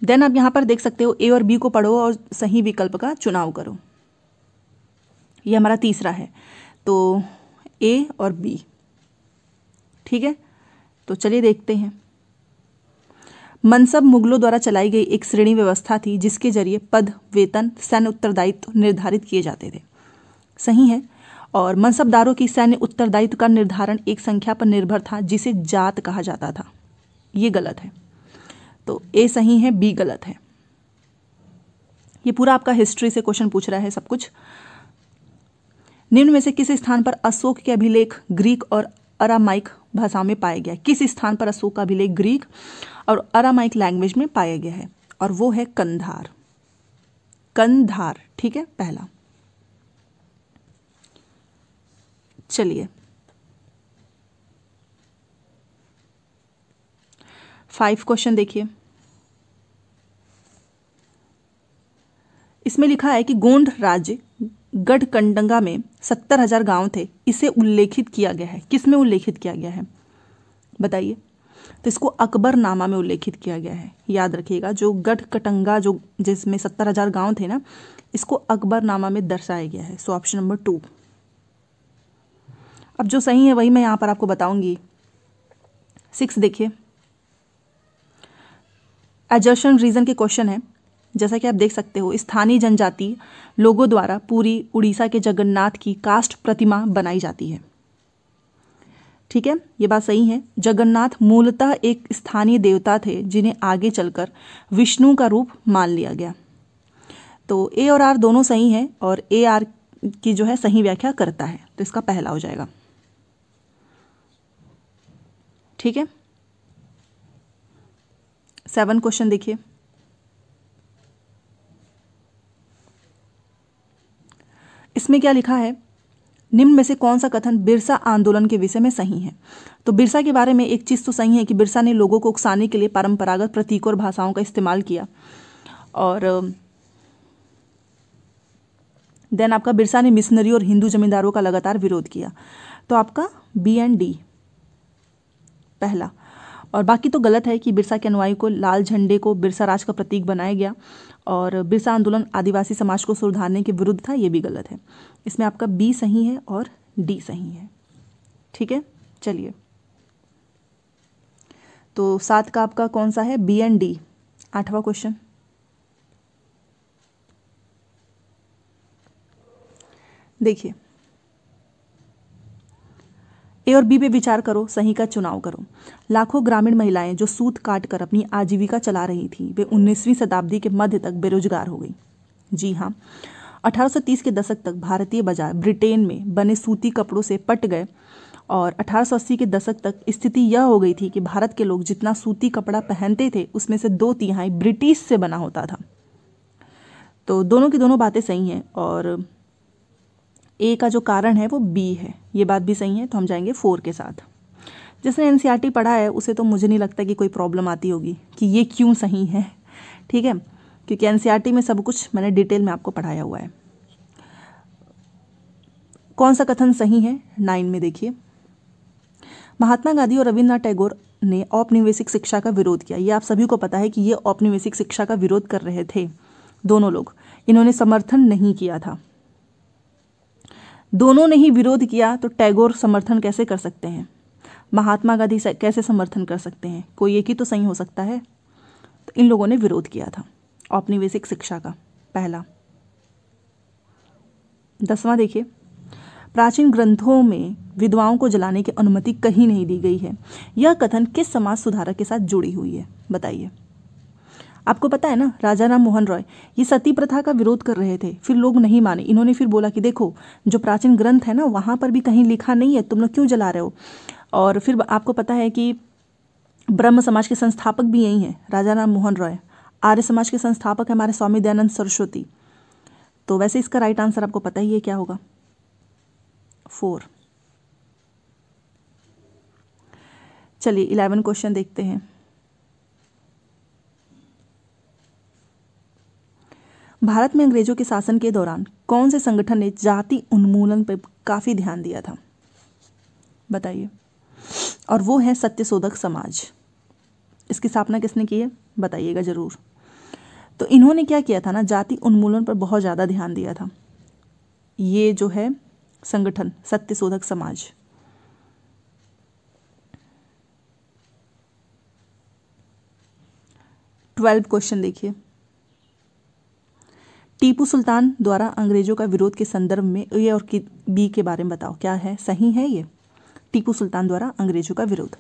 देन आप यहां पर देख सकते हो ए और बी को पढ़ो और सही विकल्प का चुनाव करो ये हमारा तीसरा है तो ए और बी ठीक है तो चलिए देखते हैं मनसब मुगलों द्वारा चलाई गई एक श्रेणी व्यवस्था थी जिसके जरिए पद वेतन सैन्य उत्तरदायित्व निर्धारित किए जाते थे सही है और मनसबदारों की सैन्य उत्तरदायित्व का निर्धारण एक संख्या पर निर्भर था जिसे जात कहा जाता था ये गलत है तो ए सही है बी गलत है ये पूरा आपका हिस्ट्री से क्वेश्चन पूछ रहा है सब कुछ निम्न में से किस स्थान पर अशोक के अभिलेख ग्रीक और अरामाइक भाषा में पाया गया किस स्थान पर अशोक का अभिलेख ग्रीक और अरामाइक लैंग्वेज में पाया गया है और वो है कंधार कंधार ठीक है पहला चलिए फाइव क्वेश्चन देखिए इसमें लिखा है कि गोंड राज्य गढ़कंडंगा में सत्तर हजार गांव थे इसे उल्लेखित किया गया है किसमें उल्लेखित किया गया है बताइए तो इसको अकबरनामा में उल्लेखित किया गया है याद रखिएगा जो गढ़कटंगा जो जिसमें सत्तर हजार गांव थे ना इसको अकबरनामा में दर्शाया गया है सो ऑप्शन नंबर टू अब जो सही है वही मैं यहां पर आपको बताऊंगी सिक्स देखिए एजर्शन रीजन के क्वेश्चन है जैसा कि आप देख सकते हो स्थानीय जनजाति लोगों द्वारा पूरी उड़ीसा के जगन्नाथ की कास्ट प्रतिमा बनाई जाती है ठीक है ये बात सही है जगन्नाथ मूलतः एक स्थानीय देवता थे जिन्हें आगे चलकर विष्णु का रूप मान लिया गया तो ए और आर दोनों सही हैं और ए आर की जो है सही व्याख्या करता है तो इसका पहला हो जाएगा ठीक है सेवन क्वेश्चन देखिए इसमें क्या लिखा है निम्न में से कौन सा कथन बिरसा आंदोलन के विषय में सही है तो बिरसा के बारे में एक चीज़ तो सही है कि बिरसा ने लोगों को उकसाने के लिए परंपरागत प्रतीकों और भाषाओं का इस्तेमाल किया और देन आपका बिरसा ने मिशनरी और हिंदू जमींदारों का लगातार विरोध किया तो आपका बी एंड डी पहला और बाकी तो गलत है कि बिरसा के अनुयायी को लाल झंडे को बिरसा राज का प्रतीक बनाया गया और बिरसा आंदोलन आदिवासी समाज को सुधारने के विरुद्ध था ये भी गलत है इसमें आपका बी सही है और डी सही है ठीक है चलिए तो सात का आपका कौन सा है बी एंड डी आठवां क्वेश्चन देखिए ए और बी पे विचार करो सही का चुनाव करो लाखों ग्रामीण महिलाएं जो सूत काट कर अपनी आजीविका चला रही थी वे 19वीं शताब्दी के मध्य तक बेरोजगार हो गई जी हाँ 1830 के दशक तक भारतीय बाजार ब्रिटेन में बने सूती कपड़ों से पट गए और 1880 के दशक तक स्थिति यह हो गई थी कि भारत के लोग जितना सूती कपड़ा पहनते थे उसमें से दो तिहाई ब्रिटिश से बना होता था तो दोनों की दोनों बातें सही हैं और ए का जो कारण है वो बी है ये बात भी सही है तो हम जाएंगे फोर के साथ जिसने एन e पढ़ा है उसे तो मुझे नहीं लगता कि कोई प्रॉब्लम आती होगी कि ये क्यों सही है ठीक है क्योंकि एन e में सब कुछ मैंने डिटेल में आपको पढ़ाया हुआ है कौन सा कथन सही है नाइन में देखिए महात्मा गांधी और रविन्द्रनाथ टैगोर ने औपनिवेशिक शिक्षा का विरोध किया ये आप सभी को पता है कि ये औपनिवेशिक शिक्षा का विरोध कर रहे थे दोनों लोग इन्होंने समर्थन नहीं किया था दोनों ने ही विरोध किया तो टैगोर समर्थन कैसे कर सकते हैं महात्मा गांधी कैसे समर्थन कर सकते हैं कोई एक ही तो सही हो सकता है तो इन लोगों ने विरोध किया था औपनिवेशिक शिक्षा का पहला दसवां देखिए प्राचीन ग्रंथों में विधवाओं को जलाने की अनुमति कहीं नहीं दी गई है यह कथन किस समाज सुधारक के साथ जुड़ी हुई है बताइए आपको पता है ना राजा राम मोहन रॉय ये सती प्रथा का विरोध कर रहे थे फिर लोग नहीं माने इन्होंने फिर बोला कि देखो जो प्राचीन ग्रंथ है ना वहाँ पर भी कहीं लिखा नहीं है तुम लोग क्यों जला रहे हो और फिर आपको पता है कि ब्रह्म समाज के संस्थापक भी यही हैं राजा राम मोहन रॉय आर्य समाज के संस्थापक है हमारे स्वामी दयानंद सरस्वती तो वैसे इसका राइट आंसर आपको पता ही है क्या होगा फोर चलिए इलेवन क्वेश्चन देखते हैं भारत में अंग्रेजों के शासन के दौरान कौन से संगठन ने जाति उन्मूलन पर काफ़ी ध्यान दिया था बताइए और वो है सत्यशोधक समाज इसकी स्थापना किसने की है बताइएगा ज़रूर तो इन्होंने क्या किया था ना जाति उन्मूलन पर बहुत ज़्यादा ध्यान दिया था ये जो है संगठन सत्यशोधक समाज ट्वेल्व क्वेश्चन देखिए टीपू सुल्तान द्वारा अंग्रेजों का विरोध के संदर्भ में ए और बी के बारे में बताओ क्या है सही है ये टीपू सुल्तान द्वारा अंग्रेजों का विरोध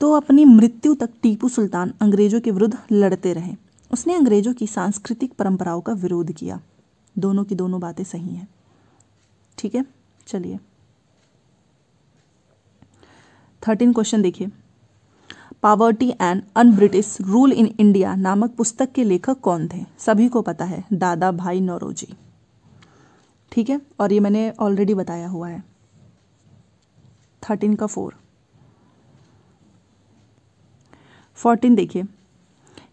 तो अपनी मृत्यु तक टीपू सुल्तान अंग्रेजों के विरुद्ध लड़ते रहे उसने अंग्रेजों की सांस्कृतिक परंपराओं का विरोध किया दोनों की दोनों बातें सही हैं ठीक है चलिए थर्टीन क्वेश्चन देखिए poverty and unBritish rule in India नामक पुस्तक के लेखक कौन थे सभी को पता है दादा भाई नौरोजी ठीक है और ये मैंने ऑलरेडी बताया हुआ है थर्टीन का फोर फोर्टीन देखिए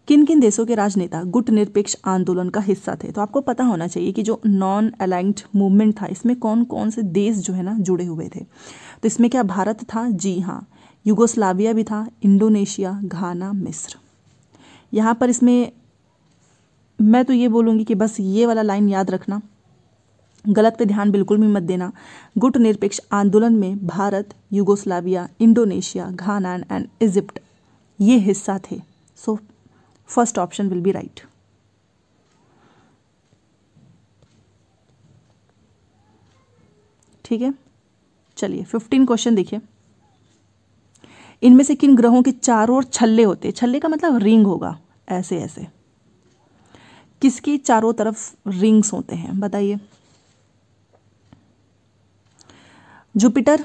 किन किन देशों के राजनेता गुट निरपेक्ष आंदोलन का हिस्सा थे तो आपको पता होना चाहिए कि जो नॉन अलाइंट मूवमेंट था इसमें कौन कौन से देश जो है ना जुड़े हुए थे तो इसमें क्या भारत था जी हाँ यूगोस्लाविया भी था इंडोनेशिया घाना मिस्र यहाँ पर इसमें मैं तो ये बोलूँगी कि बस ये वाला लाइन याद रखना गलत पे ध्यान बिल्कुल भी मत देना गुट निरपेक्ष आंदोलन में Bharat Yugoslavia Indonesia Ghana and Egypt ये हिस्सा थे so first option will be right ठीक है चलिए फिफ्टीन क्वेश्चन देखिए इनमें से किन ग्रहों के चारों ओर छल्ले होते हैं छल्ले का मतलब रिंग होगा ऐसे ऐसे किसकी चारों तरफ रिंग्स होते हैं बताइए जुपिटर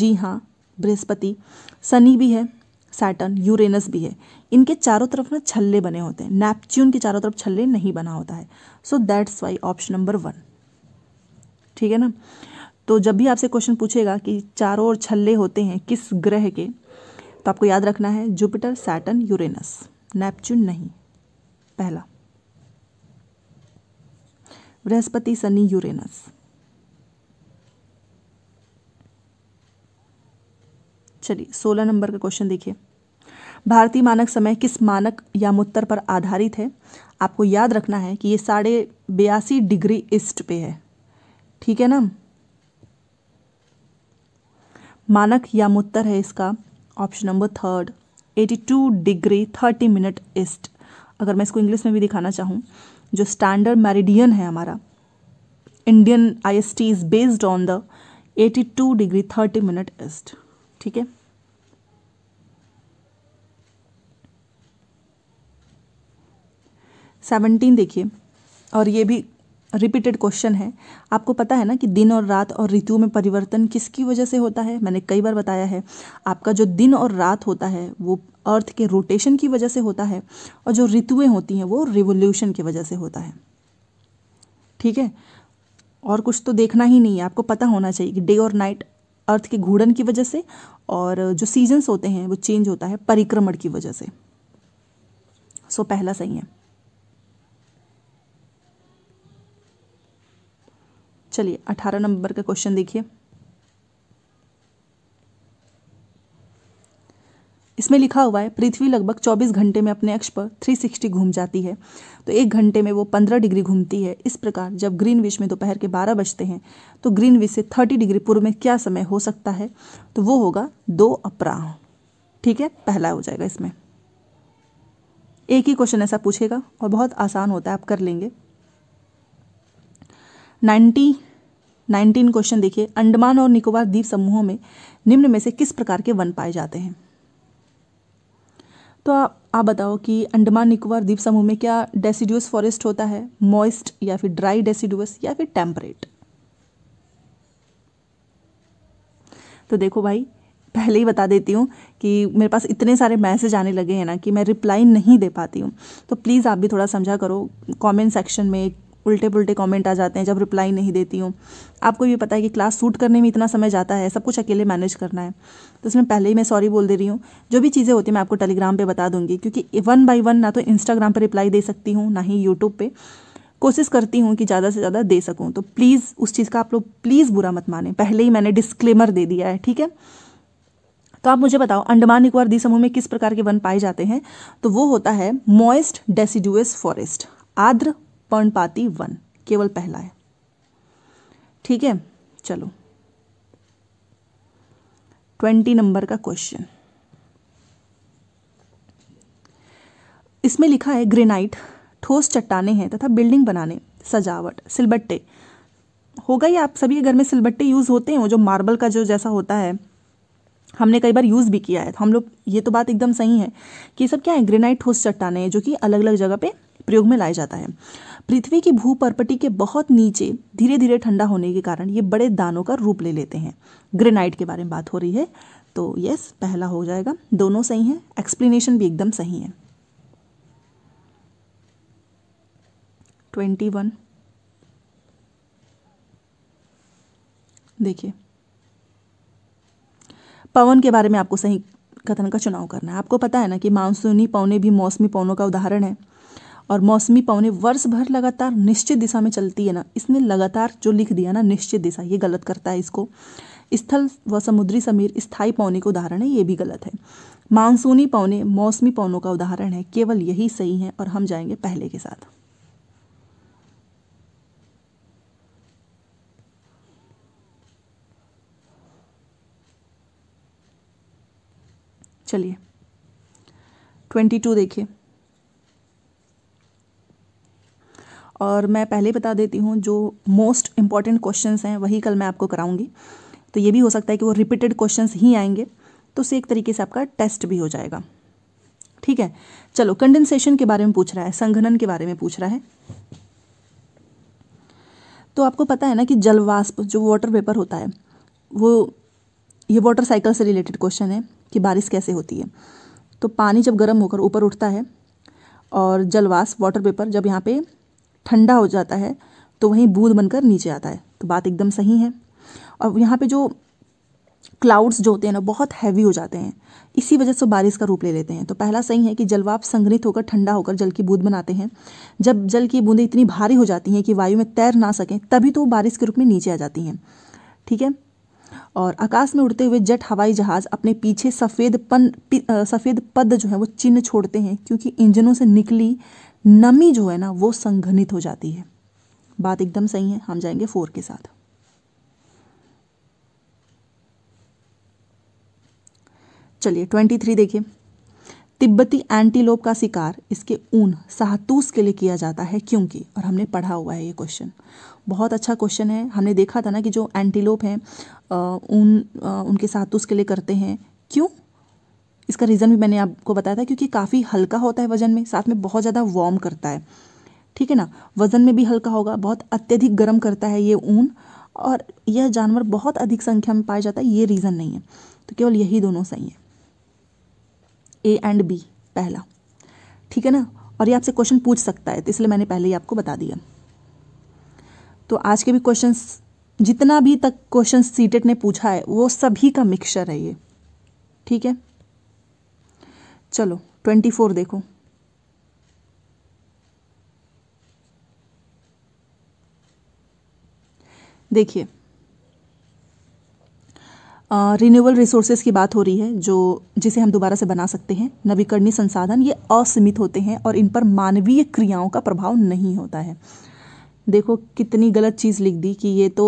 जी हाँ बृहस्पति शनि भी है सैटन यूरेनस भी है इनके चारों तरफ ना छल्ले बने होते हैं नेपच्यून के चारों तरफ छल्ले नहीं बना होता है so that's why option number one ठीक है ना तो जब भी आपसे क्वेश्चन पूछेगा कि चारों ओर छल्ले होते हैं किस ग्रह के तो आपको याद रखना है जुपिटर सैटन यूरेनस नेपच्यून नहीं पहला बृहस्पति शनि यूरेनस चलिए सोलह नंबर का क्वेश्चन देखिए भारतीय मानक समय किस मानक या मुत्तर पर आधारित है आपको याद रखना है कि ये साढ़े बयासी डिग्री ईस्ट पे है ठीक है ना मानक या मुत्तर है इसका option number third 82 degree 30 minute east अगर मैं इसको इंग्लिश में भी दिखाना चाहूँ जो स्टैंडर्ड मेरिडियन है हमारा Indian I S T is based on the 82 degree 30 minute east ठीक है सेवनटीन देखिए और ये भी रिपीटेड क्वेश्चन है आपको पता है ना कि दिन और रात और ऋतु में परिवर्तन किसकी वजह से होता है मैंने कई बार बताया है आपका जो दिन और रात होता है वो अर्थ के रोटेशन की वजह से होता है और जो ऋतुएँ होती हैं वो रिवोल्यूशन की वजह से होता है ठीक है और कुछ तो देखना ही नहीं है आपको पता होना चाहिए कि डे और नाइट अर्थ के घूर्णन की वजह से और जो सीजन्स होते हैं वो चेंज होता है परिक्रमण की वजह से सो पहला सही है चलिए अठारह नंबर का क्वेश्चन देखिए इसमें लिखा हुआ है पृथ्वी लगभग 24 घंटे में अपने अक्ष पर 360 घूम जाती है तो एक घंटे में वो 15 डिग्री घूमती है इस प्रकार जब ग्रीन विश में दोपहर के 12 बजते हैं तो ग्रीन विश से 30 डिग्री पूर्व में क्या समय हो सकता है तो वो होगा दो अपराह ठीक है पहला हो जाएगा इसमें एक ही क्वेश्चन ऐसा पूछेगा और बहुत आसान होता है आप कर लेंगे नाइन्टी नाइनटीन क्वेश्चन देखिए अंडमान और निकोबार द्वीप समूहों में निम्न में से किस प्रकार के वन पाए जाते हैं तो आप आप बताओ कि अंडमान निकोबार द्वीप समूह में क्या डेसिडुअस फॉरेस्ट होता है मॉइस्ट या फिर ड्राई डेसिडुअस या फिर टेम्परेट तो देखो भाई पहले ही बता देती हूँ कि मेरे पास इतने सारे मैसेज आने लगे हैं ना कि मैं रिप्लाई नहीं दे पाती हूँ तो प्लीज़ आप भी थोड़ा समझा करो कमेंट सेक्शन में उल्टे पुलटे कमेंट आ जाते हैं जब रिप्लाई नहीं देती हूँ आपको भी पता है कि क्लास सूट करने में इतना समय जाता है सब कुछ अकेले मैनेज करना है तो इसमें पहले ही मैं सॉरी बोल दे रही हूँ जो भी चीज़ें होती हैं मैं आपको टेलीग्राम पर बता दूँगी क्योंकि वन बाई वन ना तो इंस्टाग्राम पर रिप्लाई दे सकती हूँ ना ही यूट्यूब पर कोशिश करती हूँ कि ज़्यादा से ज़्यादा दे सकूँ तो प्लीज़ उस चीज़ का आप लोग प्लीज़ बुरा मत माने पहले ही मैंने डिस्क्लेमर दे दिया है ठीक है तो आप मुझे बताओ अंडमान निकोबार द्वीप समूह में किस प्रकार के वन पाए जाते हैं तो वो होता है मॉइस्ट डेसिडुअस फॉरेस्ट आर्द्र पर्णपाती वन केवल पहला है ठीक है चलो ट्वेंटी नंबर का क्वेश्चन इसमें लिखा है ग्रेनाइट ठोस चट्टाने हैं तथा बिल्डिंग बनाने सजावट सिलबट्टे होगा ही आप सभी के घर में सिलबट्टे यूज़ होते हैं वो जो मार्बल का जो जैसा होता है हमने कई बार यूज़ भी किया है तो हम लोग ये तो बात एकदम सही है कि सब क्या है ग्रेनाइट ठोस चट्टाने जो कि अलग अलग जगह पे प्रयोग में लाया जाता है पृथ्वी की परपटी के बहुत नीचे धीरे धीरे ठंडा होने के कारण ये बड़े दानों का रूप ले लेते हैं ग्रेनाइट के बारे में बात हो रही है तो यस पहला हो जाएगा दोनों सही हैं एक्सप्लेनेशन भी एकदम सही है ट्वेंटी वन देखिए पवन के बारे में आपको सही कथन का चुनाव करना है आपको पता है ना कि मानसूनी पौने भी मौसमी पौनों का उदाहरण है और मौसमी पौने वर्ष भर लगातार निश्चित दिशा में चलती है ना इसने लगातार जो लिख दिया ना निश्चित दिशा ये गलत करता है इसको स्थल व समुद्री समीर स्थायी पौने का उदाहरण है ये भी गलत है मानसूनी पौने मौसमी पौनों का उदाहरण है केवल यही सही है और हम जाएंगे पहले के साथ चलिए ट्वेंटी टू देखिए और मैं पहले बता देती हूँ जो मोस्ट इम्पॉर्टेंट क्वेश्चंस हैं वही कल मैं आपको कराऊंगी तो ये भी हो सकता है कि वो रिपीटेड क्वेश्चंस ही आएंगे तो उससे एक तरीके से आपका टेस्ट भी हो जाएगा ठीक है चलो कंडेंसेशन के बारे में पूछ रहा है संघनन के बारे में पूछ रहा है तो आपको पता है ना कि जलवाष्प जो वाटर वेपर होता है वो ये वाटर साइकिल से रिलेटेड क्वेश्चन है कि बारिश कैसे होती है तो पानी जब गर्म होकर ऊपर उठता है और जलवास वाटर पेपर जब यहाँ पे ठंडा हो जाता है तो वहीं बूंद बनकर नीचे आता है तो बात एकदम सही है और यहाँ पे जो क्लाउड्स जो होते हैं ना बहुत हैवी हो जाते हैं इसी वजह से बारिश का रूप ले लेते हैं तो पहला सही है कि जलवाप संग्रहित होकर ठंडा होकर जल की बूंद बनाते हैं जब जल की बूंदें इतनी भारी हो जाती हैं कि वायु में तैर ना सकें तभी तो बारिश के रूप में नीचे आ जाती हैं ठीक है और आकाश में उड़ते हुए जेट हवाई जहाज अपने पीछे सफ़ेद पन पी, आ, सफ़ेद पद जो है वो चिन्ह छोड़ते हैं क्योंकि इंजनों से निकली नमी जो है ना वो संघनित हो जाती है बात एकदम सही है हम जाएंगे फोर के साथ चलिए ट्वेंटी थ्री देखिए तिब्बती एंटीलोप का शिकार इसके ऊन साहतूस के लिए किया जाता है क्योंकि और हमने पढ़ा हुआ है ये क्वेश्चन बहुत अच्छा क्वेश्चन है हमने देखा था ना कि जो एंटीलोप हैं ऊन उनके साहतूस के लिए करते हैं क्यों इसका रीज़न भी मैंने आपको बताया था क्योंकि काफ़ी हल्का होता है वज़न में साथ में बहुत ज़्यादा वार्म करता है ठीक है ना वज़न में भी हल्का होगा बहुत अत्यधिक गर्म करता है ये ऊन और यह जानवर बहुत अधिक संख्या में पाया जाता है ये रीज़न नहीं है तो केवल यही दोनों सही है ए एंड बी पहला ठीक है ना और ये आपसे क्वेश्चन पूछ सकता है तो इसलिए मैंने पहले ही आपको बता दिया तो आज के भी क्वेश्चन जितना भी तक क्वेश्चन सीटेट ने पूछा है वो सभी का मिक्सचर है ये ठीक है चलो ट्वेंटी फोर देखो देखिए रिन्यूएबल रिसोर्सेज की बात हो रही है जो जिसे हम दोबारा से बना सकते हैं नवीकरणीय संसाधन ये असीमित होते हैं और इन पर मानवीय क्रियाओं का प्रभाव नहीं होता है देखो कितनी गलत चीज़ लिख दी कि ये तो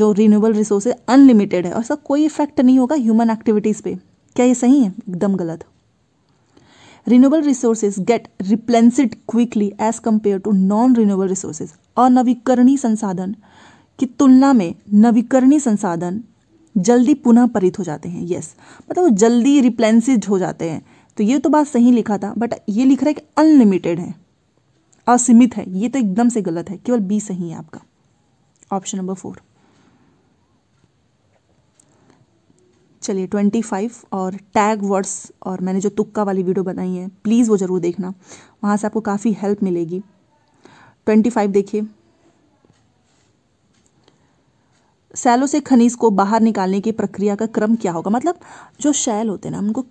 जो रिन्यूएबल रिसोर्सेज अनलिमिटेड है और इसका कोई इफेक्ट नहीं होगा ह्यूमन एक्टिविटीज़ पे क्या ये सही है एकदम गलत renewable resources get replenished quickly as compare to non renewable resources अनवीकरणीय संसाधन की तुलना में नवीकरणीय संसाधन जल्दी पुनः परित हो जाते हैं यस मतलब वो जल्दी रिप्लेंसिड हो जाते हैं तो ये तो बात सही लिखा था बट ये लिख रहा है कि अनलिमिटेड है असीमित है ये तो एकदम से गलत है केवल बी सही है आपका ऑप्शन नंबर फोर चलिए ट्वेंटी फाइव और टैग वर्ड्स और मैंने जो तुक्का वाली वीडियो बनाई है प्लीज़ वो ज़रूर देखना वहाँ से आपको काफ़ी हेल्प मिलेगी ट्वेंटी फाइव देखिए सैलों से खनिज को बाहर निकालने की प्रक्रिया का क्रम क्या होगा मतलब जो शैल होते हैं ना उनको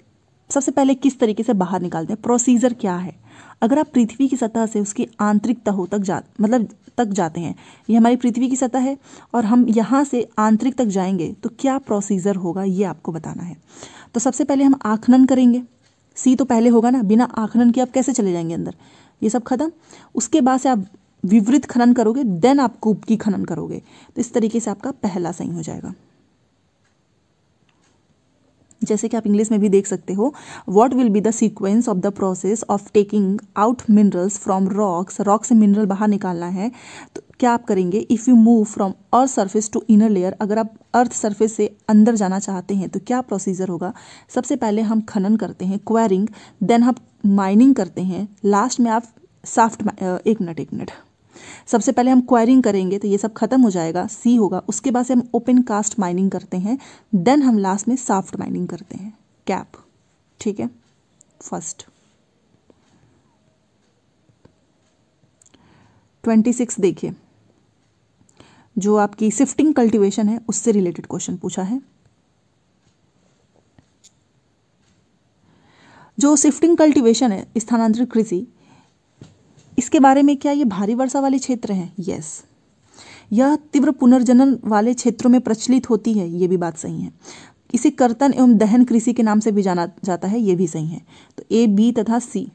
सबसे पहले किस तरीके से बाहर निकालते हैं प्रोसीजर क्या है अगर आप पृथ्वी की सतह से उसकी आंतरिक तहों तक जा मतलब तक जाते हैं ये हमारी पृथ्वी की सतह है और हम यहाँ से आंतरिक तक जाएंगे तो क्या प्रोसीजर होगा ये आपको बताना है तो सबसे पहले हम आखनन करेंगे सी तो पहले होगा ना बिना आखनन के आप कैसे चले जाएंगे अंदर ये सब खत्म उसके बाद से आप विवृत खनन करोगे देन आप कूप की खनन करोगे तो इस तरीके से आपका पहला सही हो जाएगा जैसे कि आप इंग्लिश में भी देख सकते हो what will be the sequence of the process of taking out minerals from rocks rock से मिनरल बाहर निकालना है तो क्या आप करेंगे if you move from earth surface to inner layer अगर आप अर्थ सर्फेस से अंदर जाना चाहते हैं तो क्या प्रोसीजर होगा सबसे पहले हम खनन करते हैं क्वेरिंग देन हम माइनिंग करते हैं लास्ट में आप साफ्ट एक मिनट एक मिनट सबसे पहले हम क्वायरिंग करेंगे तो ये सब खत्म हो जाएगा सी होगा उसके बाद से हम ओपन कास्ट माइनिंग करते हैं देन हम लास्ट में सॉफ्ट माइनिंग करते हैं कैप ठीक है फर्स्ट ट्वेंटी सिक्स देखिए जो आपकी सिफ्टिंग कल्टीवेशन है उससे रिलेटेड क्वेश्चन पूछा है जो सिफ्टिंग कल्टीवेशन है स्थानांतरित कृषि इसके बारे में क्या ये भारी वर्षा वाले क्षेत्र हैं यस यह तीव्र पुनर्जनन वाले क्षेत्रों में प्रचलित होती है ये भी बात सही है इसे कर्तन एवं दहन कृषि के नाम से भी जाना जाता है ये भी सही है तो ए बी तथा सी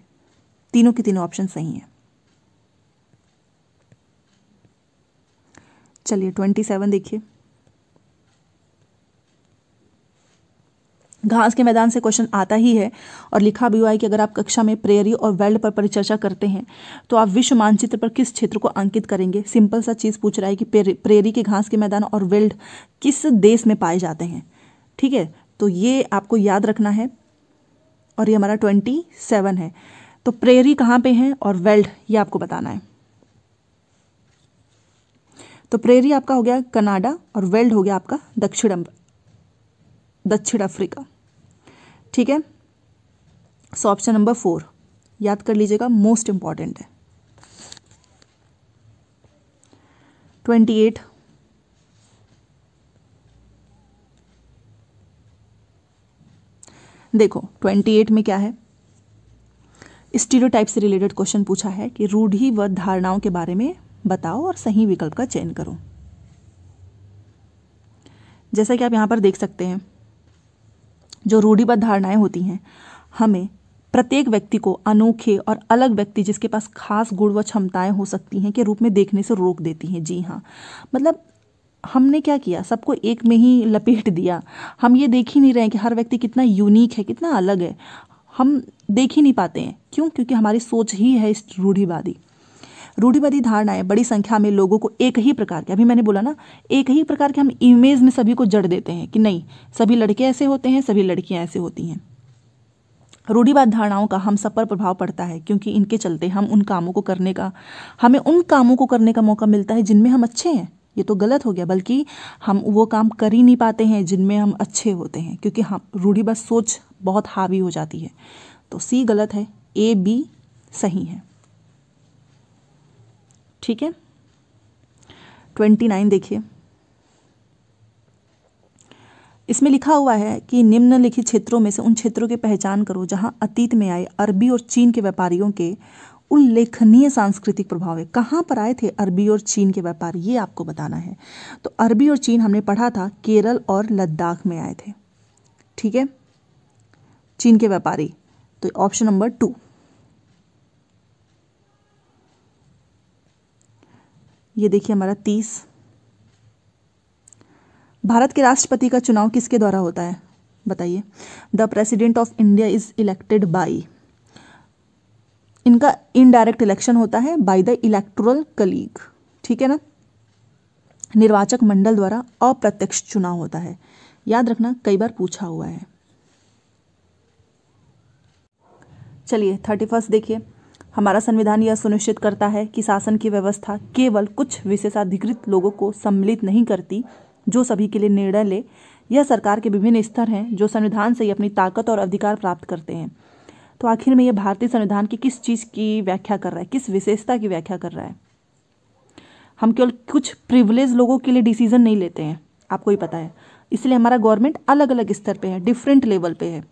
तीनों के तीनों ऑप्शन सही हैं चलिए ट्वेंटी सेवन देखिए घास के मैदान से क्वेश्चन आता ही है और लिखा भी हुआ है कि अगर आप कक्षा में प्रेयरी और वर्ल्ड पर परिचर्चा करते हैं तो आप विश्व मानचित्र पर किस क्षेत्र को अंकित करेंगे सिंपल सा चीज़ पूछ रहा है कि प्रेयरी के घास के मैदान और वर्ल्ड किस देश में पाए जाते हैं ठीक है तो ये आपको याद रखना है और ये हमारा ट्वेंटी सेवन है तो प्रेयरी कहाँ पर है और वेल्ड ये आपको बताना है तो प्रेयरी आपका हो गया कनाडा और वेल्ड हो गया आपका दक्षिण दक्षिण अफ्रीका ठीक है सो ऑप्शन नंबर फोर याद कर लीजिएगा मोस्ट इंपॉर्टेंट है ट्वेंटी एट देखो ट्वेंटी एट में क्या है स्टीरियोटाइप से रिलेटेड क्वेश्चन पूछा है कि रूढ़ी व धारणाओं के बारे में बताओ और सही विकल्प का चयन करो जैसा कि आप यहां पर देख सकते हैं जो रूढ़िबद्ध धारणाएं होती हैं हमें प्रत्येक व्यक्ति को अनोखे और अलग व्यक्ति जिसके पास खास गुण व क्षमताएं हो सकती हैं के रूप में देखने से रोक देती हैं जी हाँ मतलब हमने क्या किया सबको एक में ही लपेट दिया हम ये देख ही नहीं रहे हैं कि हर व्यक्ति कितना यूनिक है कितना अलग है हम देख ही नहीं पाते हैं क्यों क्योंकि हमारी सोच ही है इस रूढ़िवादी रूढ़ीवादी धारणाएं बड़ी संख्या में लोगों को एक ही प्रकार के अभी मैंने बोला ना एक ही प्रकार के हम इमेज में सभी को जड़ देते हैं कि नहीं सभी लड़के ऐसे होते हैं सभी लड़कियां ऐसे होती हैं रूढ़िवाद धारणाओं का हम सब पर प्रभाव पड़ता है क्योंकि इनके चलते हम उन कामों को करने का हमें उन कामों को करने का मौका मिलता है जिनमें हम अच्छे हैं ये तो गलत हो गया बल्कि हम वो काम कर ही नहीं पाते हैं जिनमें हम अच्छे होते हैं क्योंकि हम रूढ़िवाद सोच बहुत हावी हो जाती है तो सी गलत है ए बी सही है ठीक है ट्वेंटी नाइन देखिए इसमें लिखा हुआ है कि निम्नलिखित क्षेत्रों में से उन क्षेत्रों की पहचान करो जहां अतीत में आए अरबी और चीन के व्यापारियों के उल्लेखनीय सांस्कृतिक प्रभाव है कहाँ पर आए थे अरबी और चीन के व्यापारी ये आपको बताना है तो अरबी और चीन हमने पढ़ा था केरल और लद्दाख में आए थे ठीक है चीन के व्यापारी तो ऑप्शन नंबर टू ये देखिए हमारा तीस भारत के राष्ट्रपति का चुनाव किसके द्वारा होता है बताइए the president of India is elected by इनका इनडायरेक्ट इलेक्शन होता है बाय द इलेक्टोरल कलीग ठीक है ना निर्वाचक मंडल द्वारा अप्रत्यक्ष चुनाव होता है याद रखना कई बार पूछा हुआ है चलिए थर्टी फर्स्ट देखिए हमारा संविधान यह सुनिश्चित करता है कि शासन की व्यवस्था केवल कुछ विशेषाधिकृत लोगों को सम्मिलित नहीं करती जो सभी के लिए निर्णय ले यह सरकार के विभिन्न स्तर हैं जो संविधान से ही अपनी ताकत और अधिकार प्राप्त करते हैं तो आखिर में यह भारतीय संविधान की किस चीज़ की व्याख्या कर रहा है किस विशेषता की व्याख्या कर रहा है हम केवल कुछ प्रिविलेज लोगों के लिए डिसीजन नहीं लेते हैं आपको ही पता है इसलिए हमारा गवर्नमेंट अलग अलग स्तर पे है डिफरेंट लेवल पे है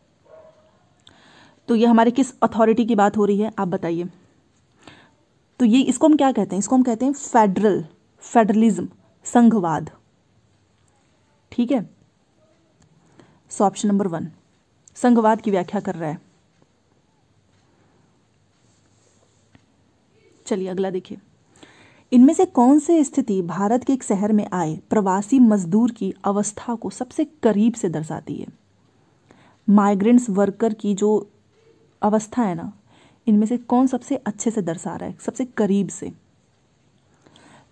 तो ये हमारे किस अथॉरिटी की बात हो रही है आप बताइए तो ये इसको हम क्या कहते हैं इसको हम कहते हैं फेडरल फेडरलिज्म संघवाद ठीक है सो ऑप्शन नंबर वन संघवाद की व्याख्या कर रहा है चलिए अगला देखिए इनमें से कौन से स्थिति भारत के एक शहर में आए प्रवासी मजदूर की अवस्था को सबसे करीब से दर्शाती है माइग्रेंट्स वर्कर की जो अवस्था है ना इनमें से कौन सबसे अच्छे से दर्शा रहा है सबसे करीब से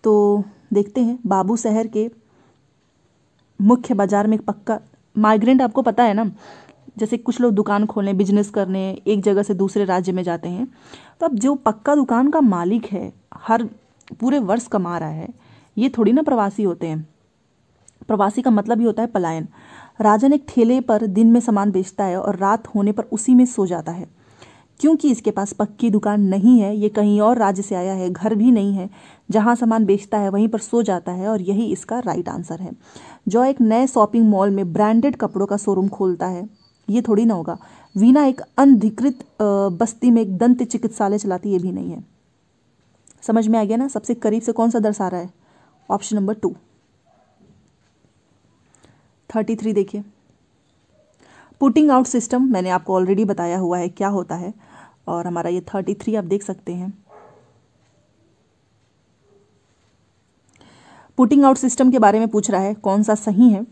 तो देखते हैं बाबू शहर के मुख्य बाजार में एक पक्का माइग्रेंट आपको पता है ना जैसे कुछ लोग दुकान खोलने बिजनेस करने एक जगह से दूसरे राज्य में जाते हैं तो अब जो पक्का दुकान का मालिक है हर पूरे वर्ष कमा रहा है ये थोड़ी ना प्रवासी होते हैं प्रवासी का मतलब ही होता है पलायन राजन एक ठेले पर दिन में सामान बेचता है और रात होने पर उसी में सो जाता है क्योंकि इसके पास पक्की दुकान नहीं है ये कहीं और राज्य से आया है घर भी नहीं है जहाँ सामान बेचता है वहीं पर सो जाता है और यही इसका राइट आंसर है जो एक नए शॉपिंग मॉल में ब्रांडेड कपड़ों का शोरूम खोलता है ये थोड़ी ना होगा वीना एक अनधिकृत बस्ती में एक दंत चिकित्सालय चलाती ये भी नहीं है समझ में आ गया ना सबसे करीब से कौन सा दर्शा रहा है option number two thirty three देखिए पुटिंग आउट सिस्टम मैंने आपको ऑलरेडी बताया हुआ है क्या होता है और हमारा ये थर्टी थ्री आप देख सकते हैं पुटिंग आउट सिस्टम के बारे में पूछ रहा है कौन सा सही है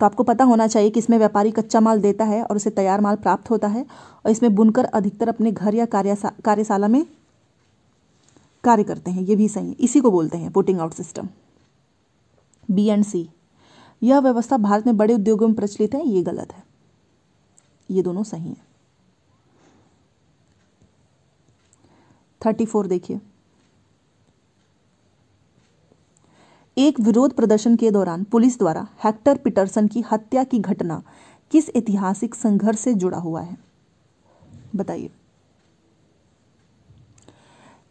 तो आपको पता होना चाहिए कि इसमें व्यापारी कच्चा माल देता है और उसे तैयार माल प्राप्त होता है और इसमें बुनकर अधिकतर अपने घर या कार्यशाला में कार्य करते हैं ये भी सही है इसी को बोलते हैं putting out system B and C यह व्यवस्था भारत में बड़े उद्योगों में प्रचलित है ये गलत है ये दोनों सही है थर्टी फोर देखिए एक विरोध प्रदर्शन के दौरान पुलिस द्वारा हेक्टर पीटरसन की हत्या की घटना किस ऐतिहासिक संघर्ष से जुड़ा हुआ है बताइए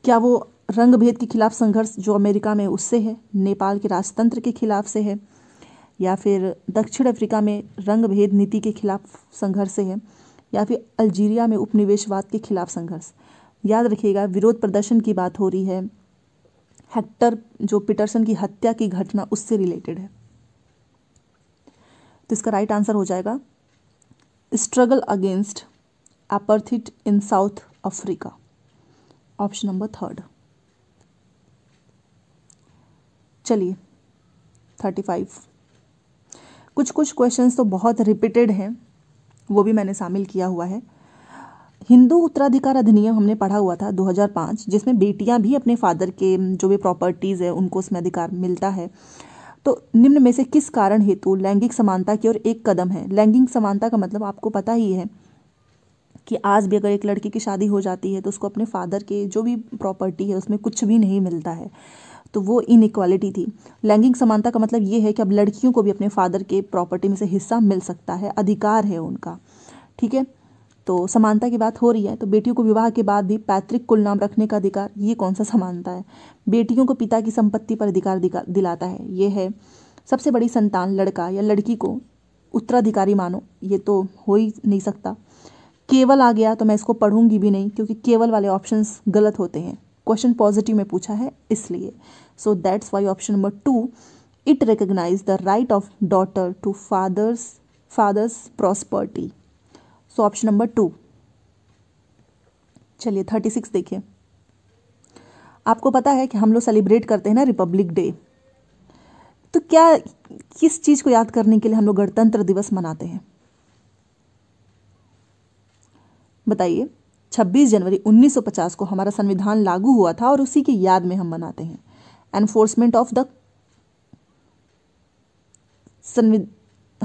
क्या वो रंगभेद के खिलाफ संघर्ष जो अमेरिका में उससे है नेपाल के राजतंत्र के खिलाफ से है या फिर दक्षिण अफ्रीका में रंग भेद नीति के खिलाफ संघर्ष है या फिर अल्जीरिया में उपनिवेशवाद के खिलाफ संघर्ष याद रखिएगा विरोध प्रदर्शन की बात हो रही है हेक्टर जो पीटरसन की हत्या की घटना उससे रिलेटेड है तो इसका राइट आंसर हो जाएगा struggle against apartheid in South Africa option number third चलिए थर्टी फाइव कुछ कुछ क्वेश्चंस तो बहुत रिपीटेड हैं वो भी मैंने शामिल किया हुआ है हिंदू उत्तराधिकार अधिनियम हमने पढ़ा हुआ था 2005 जिसमें बेटियां भी अपने फादर के जो भी प्रॉपर्टीज़ है उनको उसमें अधिकार मिलता है तो निम्न में से किस कारण हेतु लैंगिक समानता की ओर एक कदम है लैंगिक समानता का मतलब आपको पता ही है कि आज भी अगर एक लड़की की शादी हो जाती है तो उसको अपने फादर के जो भी प्रॉपर्टी है उसमें कुछ भी नहीं मिलता है तो वो इनक्वालिटी थी लैंगिक समानता का मतलब ये है कि अब लड़कियों को भी अपने फादर के प्रॉपर्टी में से हिस्सा मिल सकता है अधिकार है उनका ठीक है तो समानता की बात हो रही है तो बेटियों को विवाह के बाद भी पैतृक कुल नाम रखने का अधिकार ये कौन सा समानता है बेटियों को पिता की संपत्ति पर अधिकार दिलाता है ये है सबसे बड़ी संतान लड़का या लड़की को उत्तराधिकारी मानो ये तो हो ही नहीं सकता केवल आ गया तो मैं इसको पढ़ूंगी भी नहीं क्योंकि केवल वाले ऑप्शंस गलत होते हैं क्वेश्चन पॉजिटिव में पूछा है इसलिए so that's why option number 2 it recognizes the right of daughter to father's father's prosperity so option number 2 चलिए 36 देखिए आपको पता है कि हम लोग सेलिब्रेट करते हैं ना रिपब्लिक डे तो क्या किस चीज़ को याद करने के लिए हम लोग गणतंत्र दिवस मनाते हैं बताइए 26 जनवरी 1950 को हमारा संविधान लागू हुआ था और उसी की याद में हम मनाते हैं एनफोर्समेंट ऑफ द संविधान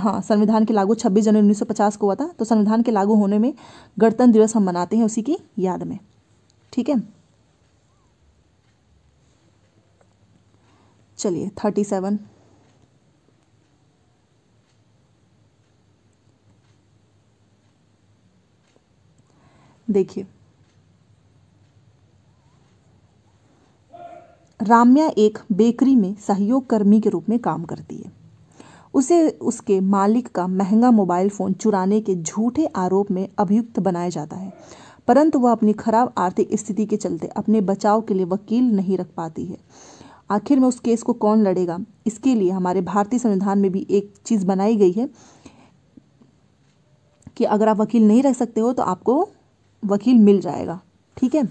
हाँ संविधान के लागू 26 जनवरी 1950 को हुआ था तो संविधान के लागू होने में गणतंत्र दिवस हम मनाते हैं उसी की याद में ठीक है चलिए थर्टी सेवन देखिए राम्या एक बेकरी में सहयोग कर्मी के रूप में काम करती है उसे उसके मालिक का महंगा मोबाइल फ़ोन चुराने के झूठे आरोप में अभियुक्त बनाया जाता है परंतु वह अपनी खराब आर्थिक स्थिति के चलते अपने बचाव के लिए वकील नहीं रख पाती है आखिर में उस केस को कौन लड़ेगा इसके लिए हमारे भारतीय संविधान में भी एक चीज़ बनाई गई है कि अगर आप वकील नहीं रख सकते हो तो आपको वकील मिल जाएगा ठीक है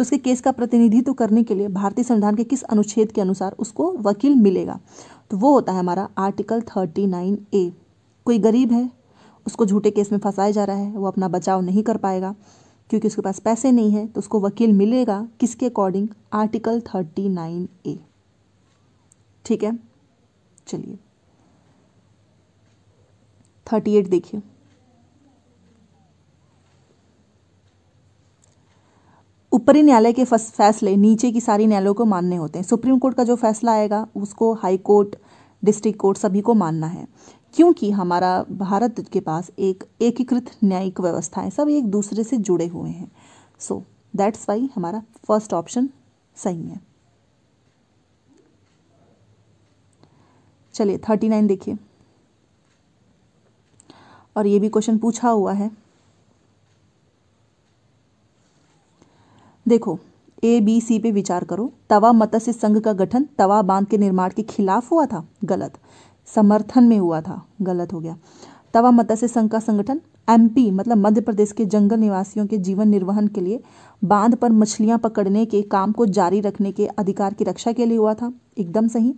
तो उसके केस का प्रतिनिधित्व करने के लिए भारतीय संविधान के किस अनुच्छेद के अनुसार उसको वकील मिलेगा तो वो होता है हमारा आर्टिकल थर्टी नाइन ए कोई गरीब है उसको झूठे केस में फंसाया जा रहा है वो अपना बचाव नहीं कर पाएगा क्योंकि उसके पास पैसे नहीं है तो उसको वकील मिलेगा किसके according article thirty nine A ठीक है चलिए थर्टी एट देखिए ऊपरी न्यायालय के फैसले नीचे की सारी न्यायालयों को मानने होते हैं सुप्रीम कोर्ट का जो फैसला आएगा उसको हाई कोर्ट डिस्ट्रिक्ट कोर्ट सभी को मानना है क्योंकि हमारा भारत के पास एक एकीकृत न्यायिक व्यवस्था है सब एक दूसरे से जुड़े हुए हैं सो दैट्स वाई हमारा फर्स्ट ऑप्शन सही है चलिए थर्टी नाइन देखिए और ये भी क्वेश्चन पूछा हुआ है देखो ए बी सी पे विचार करो तवा मत्स्य संघ का गठन तवा बांध के निर्माण के खिलाफ हुआ था गलत समर्थन में हुआ था गलत हो गया तवा मत्स्य संघ का संगठन एमपी मतलब मध्य प्रदेश के जंगल निवासियों के जीवन निर्वहन के लिए बांध पर मछलियां पकड़ने के काम को जारी रखने के अधिकार की रक्षा के लिए हुआ था एकदम सही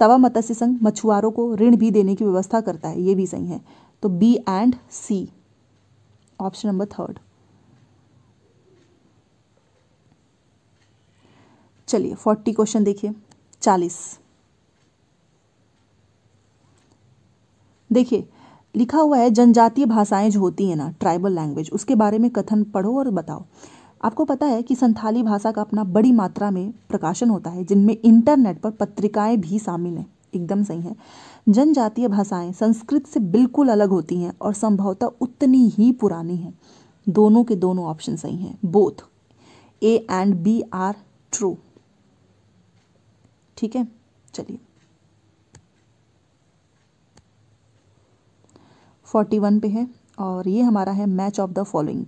तवा मत्स्य संघ मछुआरों को ऋण भी देने की व्यवस्था करता है ये भी सही है तो B and C option number third चलिए फोर्टी क्वेश्चन देखिए चालीस देखिए लिखा हुआ है जनजातीय भाषाएं जो होती हैं ना ट्राइबल लैंग्वेज उसके बारे में कथन पढ़ो और बताओ आपको पता है कि संथाली भाषा का अपना बड़ी मात्रा में प्रकाशन होता है जिनमें इंटरनेट पर पत्रिकाएं भी शामिल हैं एकदम सही है जनजातीय भाषाएं संस्कृत से बिल्कुल अलग होती हैं और संभवतः उतनी ही पुरानी हैं दोनों के दोनों ऑप्शन सही हैं both A and B are true ठीक है चलिए 41 पे है और ये हमारा है मैच ऑफ द फॉलोइंग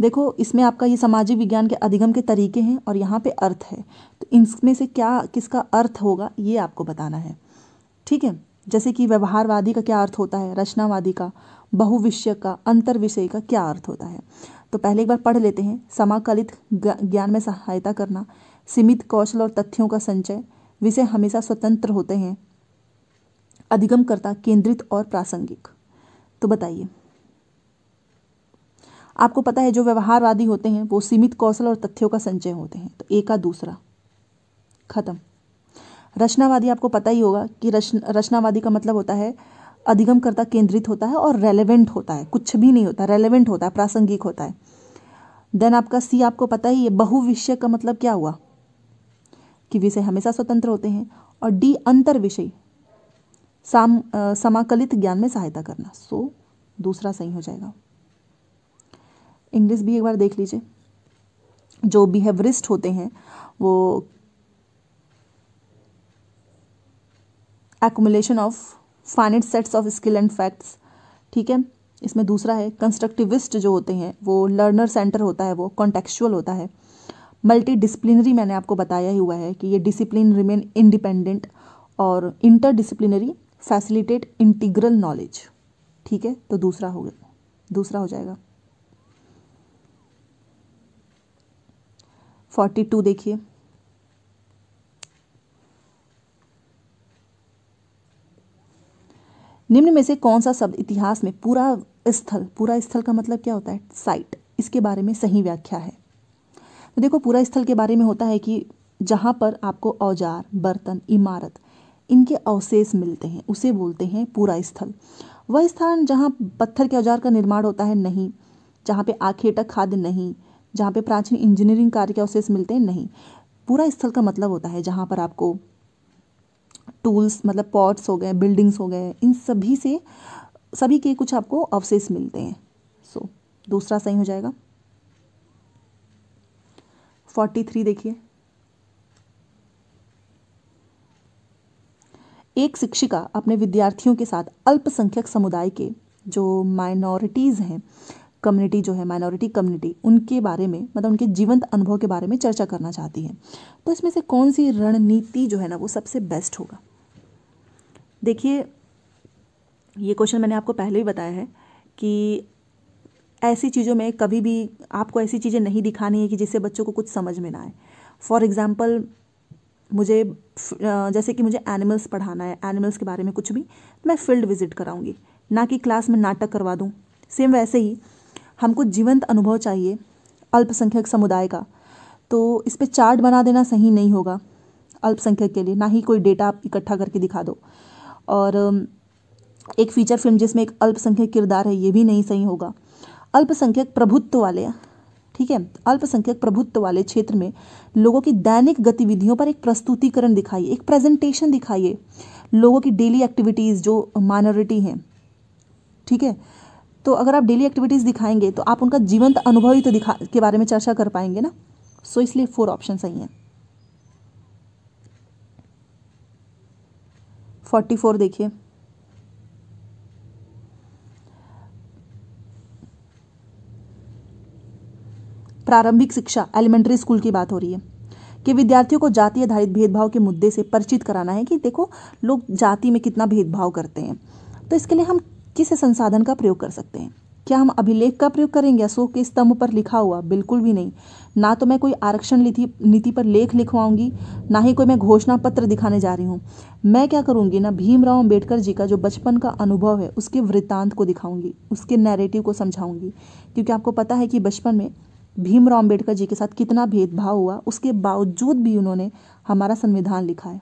देखो इसमें आपका ये सामाजिक विज्ञान के अधिगम के तरीके हैं और यहाँ पे अर्थ है तो इनमें से क्या किसका अर्थ होगा ये आपको बताना है ठीक है जैसे कि व्यवहारवादी का क्या अर्थ होता है रचनावादी का बहुविषय का अंतर विषय का क्या अर्थ होता है तो पहले एक बार पढ़ लेते हैं समाकलित ज्ञान में सहायता करना सीमित कौशल और तथ्यों का संचय विषय हमेशा स्वतंत्र होते हैं अधिगमकर्ता केंद्रित और प्रासंगिक तो बताइए आपको पता है जो व्यवहारवादी होते हैं वो सीमित कौशल और तथ्यों का संचय होते हैं तो एक का दूसरा खत्म रचनावादी आपको पता ही होगा कि रचनावादी का मतलब होता है अधिगमकर्ता केंद्रित होता है और रेलेवेंट होता है कुछ भी नहीं होता रेलेवेंट होता है प्रासंगिक होता है देन आपका सी आपको पता ही है बहुविषय का मतलब क्या हुआ कि विषय हमेशा स्वतंत्र होते हैं और डी अंतर विषय साम समाकलित ज्ञान में सहायता करना सो दूसरा सही हो जाएगा इंग्लिश भी एक बार देख लीजिए जो बिहेवरिस्ट होते हैं वो accumulation of finite sets of skill and facts ठीक है इसमें दूसरा है कंस्ट्रक्टिविस्ट जो होते हैं वो लर्नर सेंटर होता है वो कॉन्टेक्चुअल होता है मल्टी डिसप्लिनरी मैंने आपको बताया ही हुआ है कि ये डिसिप्लिन रिमेन इंडिपेंडेंट और interdisciplinary facilitate integral knowledge ठीक है तो दूसरा हो गया दूसरा हो जाएगा फोर्टी टू देखिए निम्न में से कौन सा शब्द इतिहास में पूरा स्थल पूरा स्थल का मतलब क्या होता है साइट इसके बारे में सही व्याख्या है तो देखो पूरा स्थल के बारे में होता है कि जहाँ पर आपको औजार बर्तन इमारत इनके अवशेष मिलते हैं उसे बोलते हैं पूरा स्थल वह स्थान जहाँ पत्थर के औजार का निर्माण होता है नहीं जहाँ पे आखेटक खाद्य नहीं जहाँ पे प्राचीन इंजीनियरिंग कार्य के अवशेष मिलते हैं नहीं पूरा स्थल का मतलब होता है जहाँ पर आपको टूल्स मतलब पॉट्स हो गए बिल्डिंग्स हो गए इन सभी से सभी के कुछ आपको अवशेष मिलते हैं सो so, दूसरा सही हो जाएगा फोर्टी थ्री देखिए एक शिक्षिका अपने विद्यार्थियों के साथ अल्पसंख्यक समुदाय के जो माइनॉरिटीज़ हैं कम्युनिटी जो है माइनॉरिटी कम्युनिटी उनके बारे में मतलब उनके जीवंत अनुभव के बारे में चर्चा करना चाहती है तो इसमें से कौन सी रणनीति जो है ना वो सबसे बेस्ट होगा देखिए ये क्वेश्चन मैंने आपको पहले ही बताया है कि ऐसी चीज़ों में कभी भी आपको ऐसी चीज़ें नहीं दिखानी है कि जिससे बच्चों को कुछ समझ में ना आए फॉर एग्ज़ाम्पल मुझे जैसे कि मुझे एनिमल्स पढ़ाना है एनिमल्स के बारे में कुछ भी मैं फील्ड विज़िट कराऊंगी ना कि क्लास में नाटक करवा दूँ सेम वैसे ही हमको जीवंत अनुभव चाहिए अल्पसंख्यक समुदाय का तो इस पर चार्ट बना देना सही नहीं होगा अल्पसंख्यक के लिए ना ही कोई डेटा आप इकट्ठा करके दिखा दो और एक फीचर फिल्म जिसमें एक अल्पसंख्यक किरदार है ये भी नहीं सही होगा अल्पसंख्यक प्रभुत्व वाले ठीक है अल्पसंख्यक प्रभुत्व वाले क्षेत्र में लोगों की दैनिक गतिविधियों पर एक प्रस्तुतिकरण दिखाइए एक प्रेजेंटेशन दिखाइए लोगों की डेली एक्टिविटीज़ जो माइनॉरिटी हैं ठीक है तो अगर आप डेली एक्टिविटीज़ दिखाएंगे तो आप उनका जीवंत अनुभव ही तो दिखा के बारे में चर्चा कर पाएंगे ना सो so, इसलिए फोर ऑप्शन सही हैं फोर्टी फोर देखिए प्रारंभिक शिक्षा एलिमेंट्री स्कूल की बात हो रही है कि विद्यार्थियों को जाति आधारित भेदभाव के मुद्दे से परिचित कराना है कि देखो लोग जाति में कितना भेदभाव करते हैं तो इसके लिए हम किस संसाधन का प्रयोग कर सकते हैं क्या हम अभिलेख का प्रयोग करेंगे अशोक के स्तंभ पर लिखा हुआ बिल्कुल भी नहीं ना तो मैं कोई आरक्षण नीति नीति पर लेख लिखवाऊंगी ना ही कोई मैं घोषणा पत्र दिखाने जा रही हूँ मैं क्या करूँगी ना भीमराव अंबेडकर जी का जो बचपन का अनुभव है उसके वृत्तांत को दिखाऊंगी उसके नैरेटिव को समझाऊंगी क्योंकि आपको पता है कि बचपन में भीमराव अम्बेडकर जी के साथ कितना भेदभाव हुआ उसके बावजूद भी उन्होंने हमारा संविधान लिखा है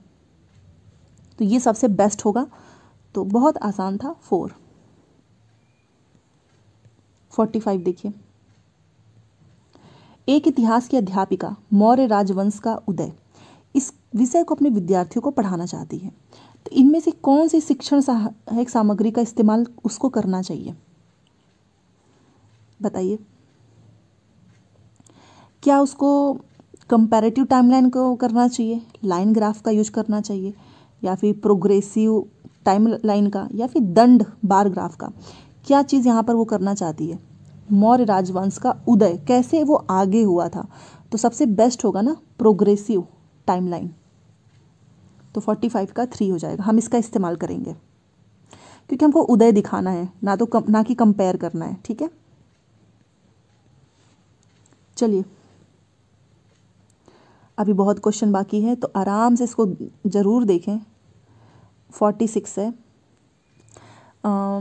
तो ये सबसे बेस्ट होगा तो बहुत आसान था फोर फोर्टी फाइव देखिए एक इतिहास की अध्यापिका मौर्य राजवंश का उदय इस विषय को अपने विद्यार्थियों को पढ़ाना चाहती है तो इनमें से कौन सी शिक्षण सहायक सामग्री का इस्तेमाल उसको करना चाहिए बताइए क्या उसको कंपैरेटिव टाइमलाइन को करना चाहिए लाइन ग्राफ का यूज करना चाहिए या फिर प्रोग्रेसिव टाइम लाइन का या फिर दंड बार ग्राफ का क्या चीज़ यहाँ पर वो करना चाहती है मौर्य राजवंश का उदय कैसे वो आगे हुआ था तो सबसे बेस्ट होगा ना प्रोग्रेसिव टाइमलाइन तो 45 का थ्री हो जाएगा हम इसका इस्तेमाल करेंगे क्योंकि हमको उदय दिखाना है ना तो कम, ना कि कंपेयर करना है ठीक है चलिए अभी बहुत क्वेश्चन बाकी है तो आराम से इसको ज़रूर देखें फोर्टी सिक्स है आ,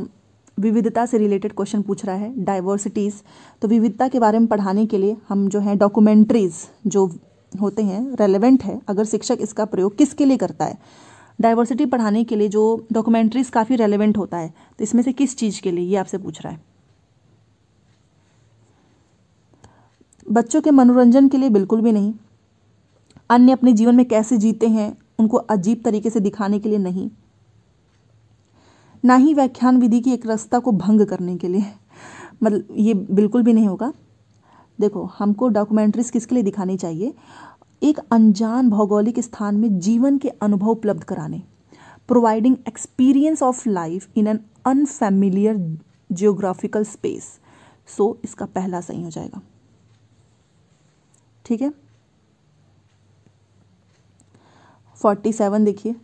विविधता से रिलेटेड क्वेश्चन पूछ रहा है डाइवर्सिटीज़ तो विविधता के बारे में पढ़ाने के लिए हम जो हैं डॉक्यूमेंट्रीज़ जो होते हैं रेलेवेंट है अगर शिक्षक इसका प्रयोग किसके लिए करता है डाइवर्सिटी पढ़ाने के लिए जो डॉक्यूमेंट्रीज़ काफ़ी रेलेवेंट होता है तो इसमें से किस चीज़ के लिए ये आपसे पूछ रहा है बच्चों के मनोरंजन के लिए बिल्कुल भी नहीं अन्य अपने जीवन में कैसे जीते हैं उनको अजीब तरीके से दिखाने के लिए नहीं ना ही व्याख्यान विधि की एक रस्ता को भंग करने के लिए मतलब ये बिल्कुल भी नहीं होगा देखो हमको डॉक्यूमेंट्रीज किसके लिए दिखानी चाहिए एक अनजान भौगोलिक स्थान में जीवन के अनुभव उपलब्ध कराने providing experience of life in an unfamiliar geographical space so इसका पहला सही हो जाएगा ठीक है फोर्टी सेवन देखिए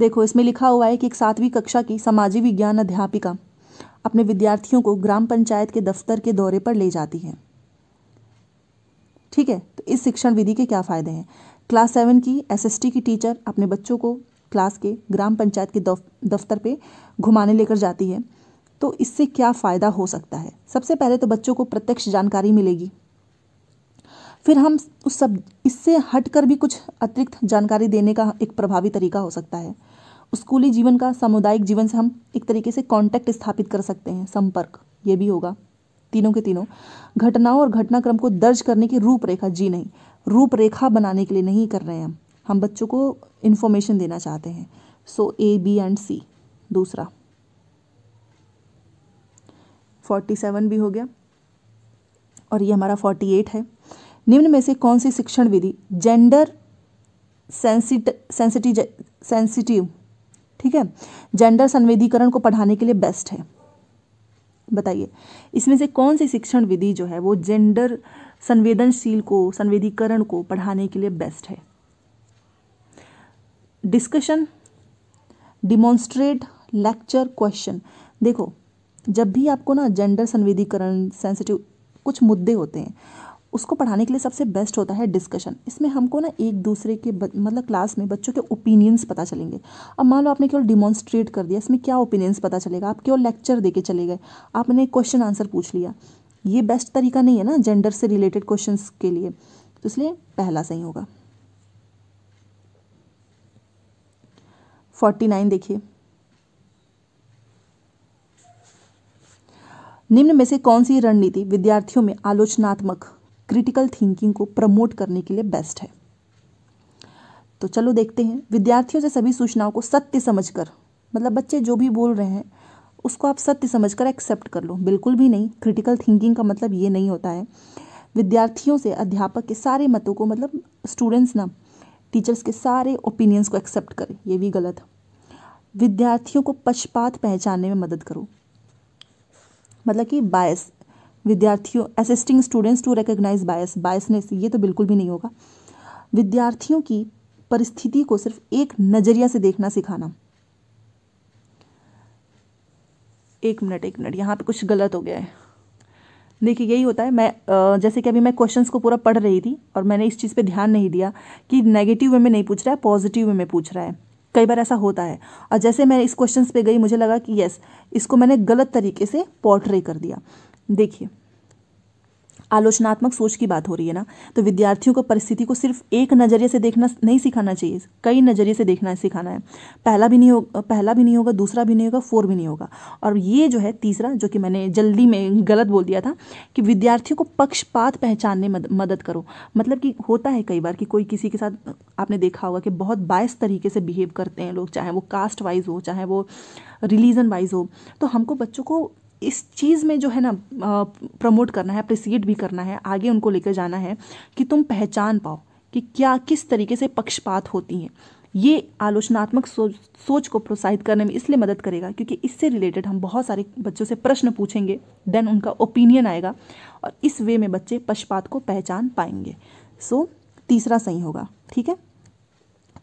देखो इसमें लिखा हुआ है कि एक सातवीं कक्षा की सामाजिक विज्ञान अध्यापिका अपने विद्यार्थियों को ग्राम पंचायत के दफ्तर के दौरे पर ले जाती है ठीक है तो इस शिक्षण विधि के क्या फ़ायदे हैं क्लास सेवन की एसएसटी की टीचर अपने बच्चों को क्लास के ग्राम पंचायत के दफ्तर पे घुमाने लेकर जाती है तो इससे क्या फ़ायदा हो सकता है सबसे पहले तो बच्चों को प्रत्यक्ष जानकारी मिलेगी फिर हम उस सब इससे हटकर भी कुछ अतिरिक्त जानकारी देने का एक प्रभावी तरीका हो सकता है स्कूली जीवन का सामुदायिक जीवन से हम एक तरीके से कांटेक्ट स्थापित कर सकते हैं संपर्क ये भी होगा तीनों के तीनों घटनाओं और घटनाक्रम को दर्ज करने की रूपरेखा जी नहीं रूपरेखा बनाने के लिए नहीं कर रहे हैं हम हम बच्चों को इन्फॉर्मेशन देना चाहते हैं सो ए बी एंड सी दूसरा फोर्टी सेवन भी हो गया और ये हमारा फोर्टी एट है निम्न में से कौन सी शिक्षण विधि जेंडर सेंसिटिव सेंसिटिव ठीक है जेंडर संवेदीकरण को पढ़ाने के लिए बेस्ट है बताइए इसमें से कौन सी शिक्षण विधि जो है वो जेंडर संवेदनशील को संवेदीकरण को पढ़ाने के लिए बेस्ट है डिस्कशन डिमॉन्स्ट्रेट लेक्चर क्वेश्चन देखो जब भी आपको ना जेंडर संवेदीकरण सेंसिटिव कुछ मुद्दे होते हैं उसको पढ़ाने के लिए सबसे बेस्ट होता है डिस्कशन इसमें हमको ना एक दूसरे के मतलब क्लास में बच्चों के ओपिनियंस पता चलेंगे अब मान लो आपने केवल डिमॉन्स्ट्रेट कर दिया इसमें क्या ओपिनियंस पता चलेगा आप केवल लेक्चर दे के चले गए आपने क्वेश्चन आंसर पूछ लिया ये बेस्ट तरीका नहीं है ना जेंडर से रिलेटेड क्वेश्चन के लिए तो इसलिए पहला सही होगा फोर्टी नाइन देखिए निम्न में से कौन सी रणनीति विद्यार्थियों में आलोचनात्मक क्रिटिकल थिंकिंग को प्रमोट करने के लिए बेस्ट है तो चलो देखते हैं विद्यार्थियों से सभी सूचनाओं को सत्य समझकर मतलब बच्चे जो भी बोल रहे हैं उसको आप सत्य समझकर एक्सेप्ट कर लो बिल्कुल भी नहीं क्रिटिकल थिंकिंग का मतलब ये नहीं होता है विद्यार्थियों से अध्यापक के सारे मतों को मतलब स्टूडेंट्स ना टीचर्स के सारे ओपिनियंस को एक्सेप्ट करें ये भी गलत विद्यार्थियों को पक्षपात पहचानने में मदद करो मतलब कि बायस विद्यार्थियों assisting students to recognise bias biasness ये तो बिल्कुल भी नहीं होगा विद्यार्थियों की परिस्थिति को सिर्फ एक नज़रिया से देखना सिखाना एक मिनट एक मिनट यहाँ पे कुछ गलत हो गया है देखिए यही होता है मैं जैसे कि अभी मैं क्वेश्चंस को पूरा पढ़ रही थी और मैंने इस चीज़ पे ध्यान नहीं दिया कि नेगेटिव वे में नहीं पूछ रहा है पॉजिटिव वे में पूछ रहा है कई बार ऐसा होता है और जैसे मैं इस क्वेश्चंस पे गई मुझे लगा कि यस इसको मैंने गलत तरीके से पोर्ट्रे कर दिया देखिए आलोचनात्मक सोच की बात हो रही है ना तो विद्यार्थियों को परिस्थिति को सिर्फ एक नज़रिए से देखना नहीं सिखाना चाहिए कई नज़रिए से देखना सिखाना है पहला भी नहीं हो पहला भी नहीं होगा दूसरा भी नहीं होगा फोर भी नहीं होगा और ये जो है तीसरा जो कि मैंने जल्दी में गलत बोल दिया था कि विद्यार्थियों को पक्षपात पहचानने मद, मदद करो मतलब कि होता है कई बार कि कोई किसी के साथ आपने देखा होगा कि बहुत बायस तरीके से बिहेव करते हैं लोग चाहे वो कास्ट वाइज हो चाहे वो रिलीजन वाइज हो तो हमको बच्चों को इस चीज़ में जो है ना प्रमोट करना है अप्रिसिएट भी करना है आगे उनको लेकर जाना है कि तुम पहचान पाओ कि क्या किस तरीके से पक्षपात होती हैं ये आलोचनात्मक सोच सोच को प्रोत्साहित करने में इसलिए मदद करेगा क्योंकि इससे रिलेटेड हम बहुत सारे बच्चों से प्रश्न पूछेंगे देन उनका ओपिनियन आएगा और इस वे में बच्चे पक्षपात को पहचान पाएंगे सो so, तीसरा सही होगा ठीक है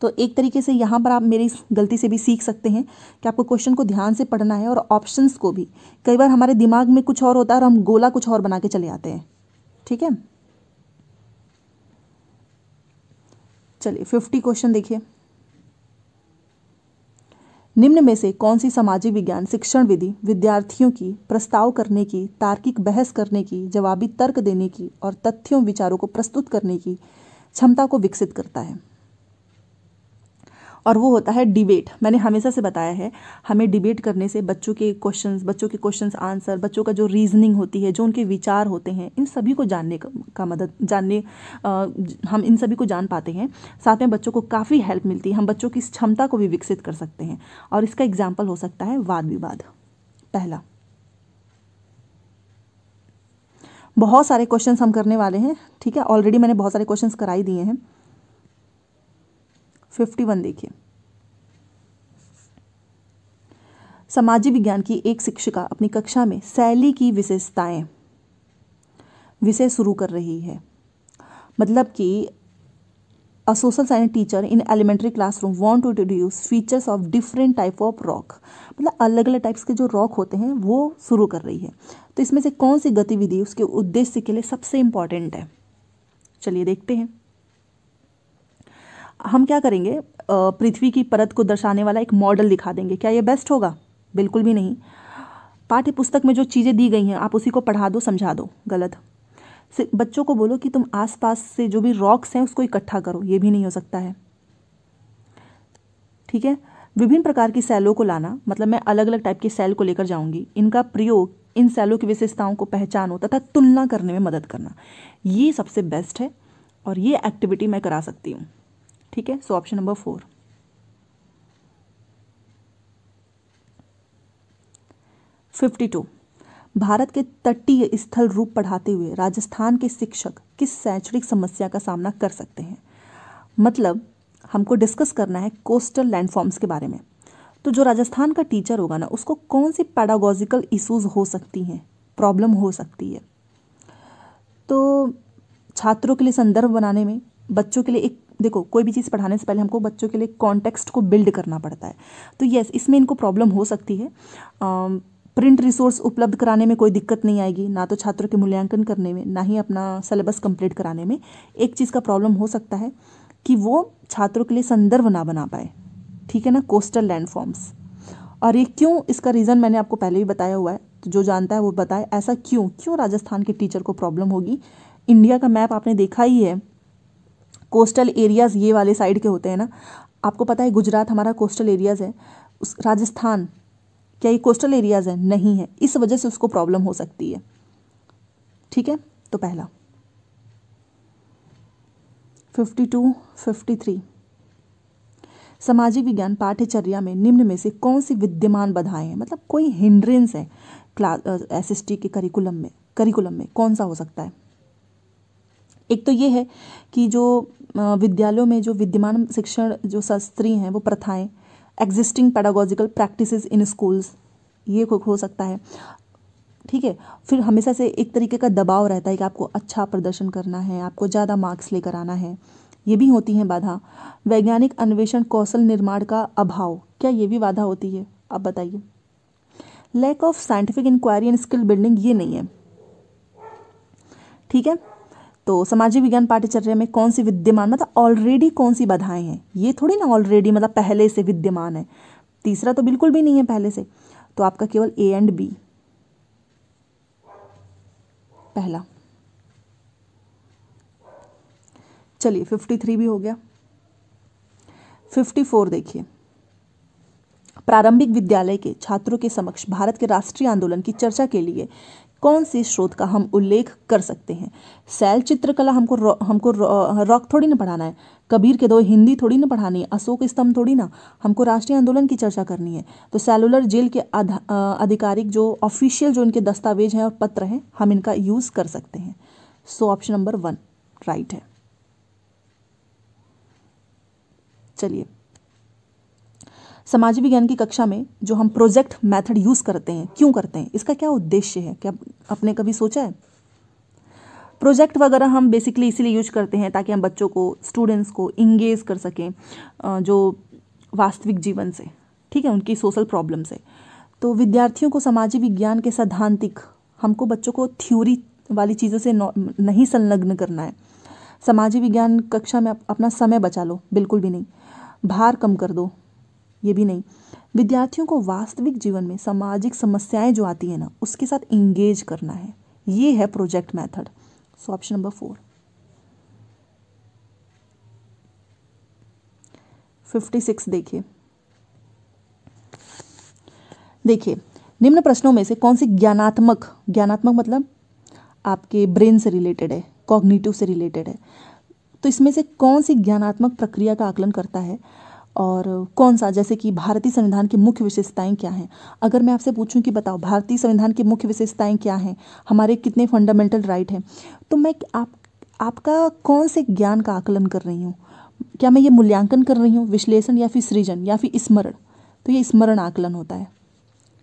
तो एक तरीके से यहाँ पर आप मेरी गलती से भी सीख सकते हैं कि आपको क्वेश्चन को ध्यान से पढ़ना है और ऑप्शंस को भी कई बार हमारे दिमाग में कुछ और होता है और हम गोला कुछ और बना के चले आते हैं ठीक है चलिए फिफ्टी क्वेश्चन देखिए निम्न में से कौन सी सामाजिक विज्ञान शिक्षण विधि विद्यार्थियों की प्रस्ताव करने की तार्किक बहस करने की जवाबी तर्क देने की और तथ्यों विचारों को प्रस्तुत करने की क्षमता को विकसित करता है और वो होता है डिबेट मैंने हमेशा से बताया है हमें डिबेट करने से बच्चों के क्वेश्चन बच्चों के क्वेश्चन आंसर बच्चों का जो रीजनिंग होती है जो उनके विचार होते हैं इन सभी को जानने का, मदद जानने आ, हम इन सभी को जान पाते हैं साथ में बच्चों को काफ़ी हेल्प मिलती है हम बच्चों की क्षमता को भी विकसित कर सकते हैं और इसका एग्जाम्पल हो सकता है वाद विवाद पहला बहुत सारे क्वेश्चंस हम करने वाले हैं ठीक है ऑलरेडी मैंने बहुत सारे क्वेश्चंस कराई दिए हैं फिफ्टी वन देखिए सामाजिक विज्ञान की एक शिक्षिका अपनी कक्षा में शैली की विशेषताएं विषय शुरू कर रही है मतलब कि a social science teacher in elementary classroom want to introduce features of different type of rock मतलब अलग अलग टाइप्स के जो रॉक होते हैं वो शुरू कर रही है तो इसमें से कौन सी गतिविधि उसके उद्देश्य के लिए सबसे इंपॉर्टेंट है चलिए देखते हैं हम क्या करेंगे पृथ्वी की परत को दर्शाने वाला एक मॉडल दिखा देंगे क्या यह बेस्ट होगा बिल्कुल भी नहीं पाठ्य पुस्तक में जो चीज़ें दी गई हैं आप उसी को पढ़ा दो समझा दो गलत बच्चों को बोलो कि तुम आसपास से जो भी रॉक्स हैं उसको इकट्ठा करो ये भी नहीं हो सकता है ठीक है विभिन्न प्रकार की सेलों को लाना मतलब मैं अलग अलग टाइप की सेल को लेकर जाऊंगी इनका प्रयोग इन सेलों की विशेषताओं को पहचानो तथा तुलना करने में मदद करना ये सबसे बेस्ट है और ये एक्टिविटी मैं करा सकती हूँ ठीक है so option number four fifty two Bharat के तटीय स्थल रूप पढ़ाते हुए राजस्थान के शिक्षक किस शैक्षणिक समस्या का सामना कर सकते हैं मतलब हमको डिस्कस करना है कोस्टल लैंडफॉर्म्स के बारे में तो जो राजस्थान का टीचर होगा ना उसको कौन सी पैडागोजिकल इशूज हो सकती हैं प्रॉब्लम हो सकती है तो छात्रों के लिए संदर्भ बनाने में बच्चों के लिए एक देखो कोई भी चीज़ पढ़ाने से पहले हमको बच्चों के लिए कॉन्टेक्स्ट को बिल्ड करना पड़ता है तो येस इसमें इनको प्रॉब्लम हो सकती है प्रिंट रिसोर्स उपलब्ध कराने में कोई दिक्कत नहीं आएगी ना तो छात्रों के मूल्यांकन करने में ना ही अपना सिलेबस कंप्लीट कराने में एक चीज़ का प्रॉब्लम हो सकता है कि वो छात्रों के लिए संदर्भ ना बना पाए ठीक है ना कोस्टल लैंड फॉर्म्स और ये क्यों इसका रीज़न मैंने आपको पहले भी बताया हुआ है तो जो जानता है वो बताए ऐसा क्यों क्यों राजस्थान के टीचर को प्रॉब्लम होगी इंडिया का मैप आपने देखा ही है कोस्टल एरियाज़ ये वाले साइड के होते हैं ना आपको पता है गुजरात हमारा कोस्टल एरियाज़ है उस राजस्थान क्या ये कोस्टल एरियाज़ हैं नहीं है इस वजह से उसको प्रॉब्लम हो सकती है ठीक है तो पहला फिफ्टी टू फिफ्टी थ्री सामाजिक विज्ञान पाठ्यचर्या में निम्न में से कौन सी विद्यमान बधाएँ हैं मतलब कोई हिंड्रेंस है क्लास एस एस टी के करिकुलम में करिकुलम में कौन सा हो सकता है एक तो ये है कि जो विद्यालयों में जो विद्यमान शिक्षण जो शास्त्री हैं वो प्रथाएं existing pedagogical practice in schools ये हो सकता है ठीक है फिर हमेशा से एक तरीके का दबाव रहता है कि आपको अच्छा प्रदर्शन करना है आपको ज़्यादा मार्क्स लेकर आना है ये भी होती हैं बाधा वैज्ञानिक अन्वेषण कौशल निर्माण का अभाव क्या ये भी बाधा होती है आप बताइए lack of scientific inquiry and skill building ये नहीं है ठीक है तो सामाजिक विज्ञान पाठ्यचर्या में कौन सी विद्यमान मतलब ऑलरेडी कौन सी बाधाएं हैं ये थोड़ी ना ऑलरेडी मतलब पहले से विद्यमान है तीसरा तो बिल्कुल भी नहीं है पहले से तो आपका केवल ए एंड बी पहला चलिए फिफ्टी थ्री भी हो गया फिफ्टी फोर देखिए प्रारंभिक विद्यालय के छात्रों के समक्ष भारत के राष्ट्रीय आंदोलन की चर्चा के लिए कौन से स्रोत का हम उल्लेख कर सकते हैं सैल चित्रकला हमको रौ, हमको रॉक रौ, थोड़ी ना पढ़ाना है कबीर के दो हिंदी थोड़ी ना पढ़ानी है अशोक स्तंभ थोड़ी ना हमको राष्ट्रीय आंदोलन की चर्चा करनी है तो सेलुलर जेल के आधिकारिक जो ऑफिशियल जो इनके दस्तावेज हैं और पत्र हैं हम इनका यूज़ कर सकते हैं so option number one right है चलिए समाज विज्ञान की कक्षा में जो हम प्रोजेक्ट मेथड यूज़ करते हैं क्यों करते हैं इसका क्या उद्देश्य है क्या आपने कभी सोचा है प्रोजेक्ट वगैरह हम बेसिकली इसीलिए यूज करते हैं ताकि हम बच्चों को स्टूडेंट्स को इंगेज कर सकें जो वास्तविक जीवन से ठीक है उनकी सोशल प्रॉब्लम से तो विद्यार्थियों को सामाजिक विज्ञान के सैद्धांतिक हमको बच्चों को थ्योरी वाली चीज़ों से नहीं संलग्न करना है सामाजिक विज्ञान कक्षा में अपना समय बचा लो बिल्कुल भी नहीं भार कम कर दो ये भी नहीं विद्यार्थियों को वास्तविक जीवन में सामाजिक समस्याएं जो आती है ना उसके साथ इंगेज करना है ये है project method so option number four fifty six देखिए देखिए निम्न प्रश्नों में से कौन सी ज्ञानात्मक ज्ञानात्मक मतलब आपके ब्रेन से रिलेटेड है कॉग्निटिव से रिलेटेड है तो इसमें से कौन सी ज्ञानात्मक प्रक्रिया का आकलन करता है और कौन सा जैसे कि भारतीय संविधान की मुख्य विशेषताएं क्या हैं अगर मैं आपसे पूछूं कि बताओ भारतीय संविधान की मुख्य विशेषताएं क्या हैं हमारे कितने फंडामेंटल राइट हैं तो मैं आप आपका कौन से ज्ञान का आकलन कर रही हूँ क्या मैं ये मूल्यांकन कर रही हूँ विश्लेषण या फिर सृजन या फिर स्मरण तो ये स्मरण आकलन होता है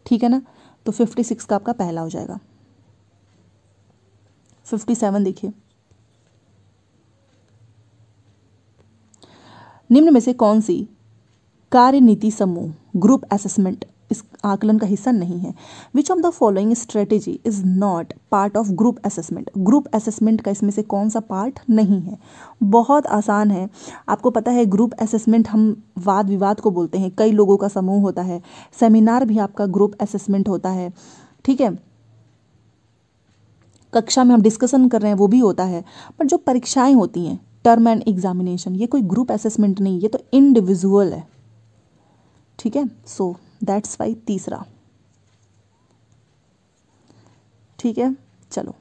ठीक है ना तो फिफ्टी सिक्स का आपका पहला हो जाएगा फिफ्टी सेवन देखिए निम्न में से कौन सी कार्य नीति समूह ग्रुप असेसमेंट इस आकलन का हिस्सा नहीं है which of the following strategy is not part of group assessment group assessment का इसमें से कौन सा पार्ट नहीं है बहुत आसान है आपको पता है ग्रुप असेसमेंट हम वाद विवाद को बोलते हैं कई लोगों का समूह होता है सेमिनार भी आपका ग्रुप असेसमेंट होता है ठीक है कक्षा में हम डिस्कशन कर रहे हैं वो भी होता है पर जो परीक्षाएं होती हैं टर्म एंड एग्जामिनेशन ये कोई ग्रुप असेसमेंट नहीं ये तो इंडिविजुअल है ठीक है सो दैट्स वाई तीसरा ठीक है चलो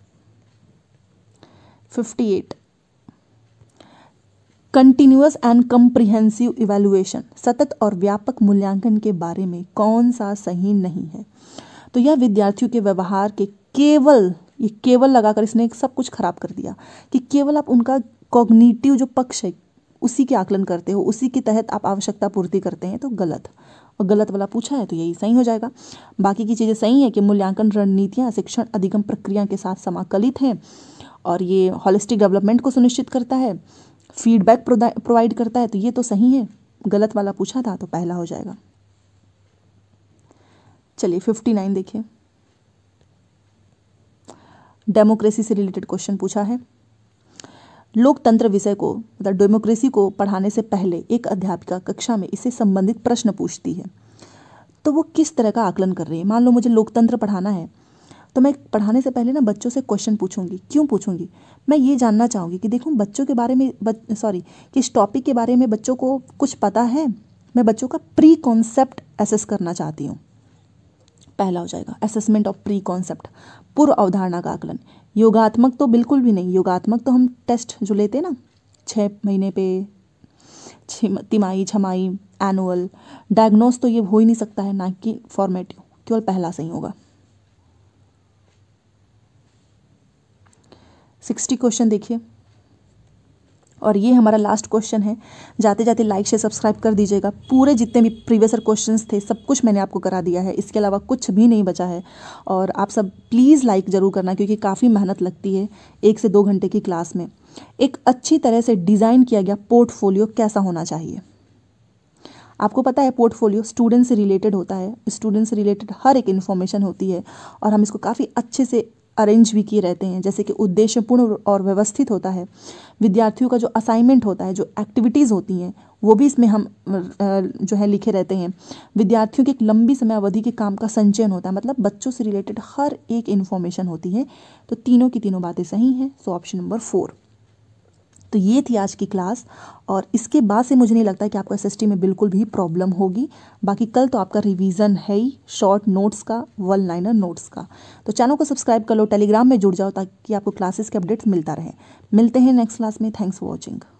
fifty eight continuous and comprehensive evaluation सतत और व्यापक मूल्यांकन के बारे में कौन सा सही नहीं है तो यह विद्यार्थियों के व्यवहार के केवल ये केवल लगाकर इसने सब कुछ खराब कर दिया कि केवल आप उनका कॉग्निटिव जो पक्ष है उसी के आकलन करते हो उसी के तहत आप आवश्यकता पूर्ति करते हैं तो गलत और गलत वाला पूछा है तो यही सही हो जाएगा बाकी की चीज़ें सही है कि मूल्यांकन रणनीतियाँ शिक्षण अधिगम प्रक्रिया के साथ समाकलित हैं और ये हॉलिस्टिक डेवलपमेंट को सुनिश्चित करता है फीडबैक प्रोवाइड करता है तो ये तो सही है गलत वाला पूछा था तो पहला हो जाएगा चलिए फिफ्टी नाइन देखिए डेमोक्रेसी से रिलेटेड क्वेश्चन पूछा है लोकतंत्र विषय को मतलब डेमोक्रेसी को पढ़ाने से पहले एक अध्यापिका कक्षा में इससे संबंधित प्रश्न पूछती है तो वो किस तरह का आकलन कर रही है मान लो मुझे लोकतंत्र पढ़ाना है तो मैं पढ़ाने से पहले ना बच्चों से क्वेश्चन पूछूंगी क्यों पूछूंगी मैं ये जानना चाहूँगी कि देखूँ बच्चों के बारे में सॉरी कि इस टॉपिक के बारे में बच्चों को कुछ पता है मैं बच्चों का प्री कॉन्सेप्ट एसेस करना चाहती हूँ पहला हो जाएगा असेसमेंट ऑफ प्री कॉन्सेप्ट पूर्व अवधारणा का आकलन योगात्मक तो बिल्कुल भी नहीं योगात्मक तो हम टेस्ट जो लेते ना छः महीने पे तिमाही छमाही एनुअल डायग्नोस तो ये हो ही नहीं सकता है ना कि फॉर्मेटिव केवल पहला सही होगा सिक्सटी क्वेश्चन देखिए और ये हमारा लास्ट क्वेश्चन है जाते जाते लाइक शेयर सब्सक्राइब कर दीजिएगा पूरे जितने भी प्रीवियस क्वेश्चंस थे सब कुछ मैंने आपको करा दिया है इसके अलावा कुछ भी नहीं बचा है और आप सब प्लीज़ लाइक ज़रूर करना क्योंकि काफ़ी मेहनत लगती है एक से दो घंटे की क्लास में एक अच्छी तरह से डिज़ाइन किया गया पोर्टफोलियो कैसा होना चाहिए आपको पता है पोर्टफोलियो स्टूडेंट से रिलेटेड होता है स्टूडेंट से रिलेटेड हर एक इन्फॉर्मेशन होती है और हम इसको काफ़ी अच्छे से अरेंज भी किए रहते हैं जैसे कि उद्देश्यपूर्ण और व्यवस्थित होता है विद्यार्थियों का जो असाइनमेंट होता है जो एक्टिविटीज़ होती हैं वो भी इसमें हम जो है लिखे रहते हैं विद्यार्थियों के एक लंबी समय अवधि के काम का संचयन होता है मतलब बच्चों से रिलेटेड हर एक इन्फॉर्मेशन होती है तो तीनों की तीनों बातें सही हैं सो ऑप्शन नंबर फोर तो ये थी आज की क्लास और इसके बाद से मुझे नहीं लगता कि आपको एस में बिल्कुल भी प्रॉब्लम होगी बाकी कल तो आपका रिवीजन है ही शॉर्ट नोट्स का वन लाइनर नोट्स का तो चैनल को सब्सक्राइब कर लो टेलीग्राम में जुड़ जाओ ताकि आपको क्लासेस के अपडेट्स मिलता रहे मिलते हैं नेक्स्ट क्लास में थैंक्स फॉर वॉचिंग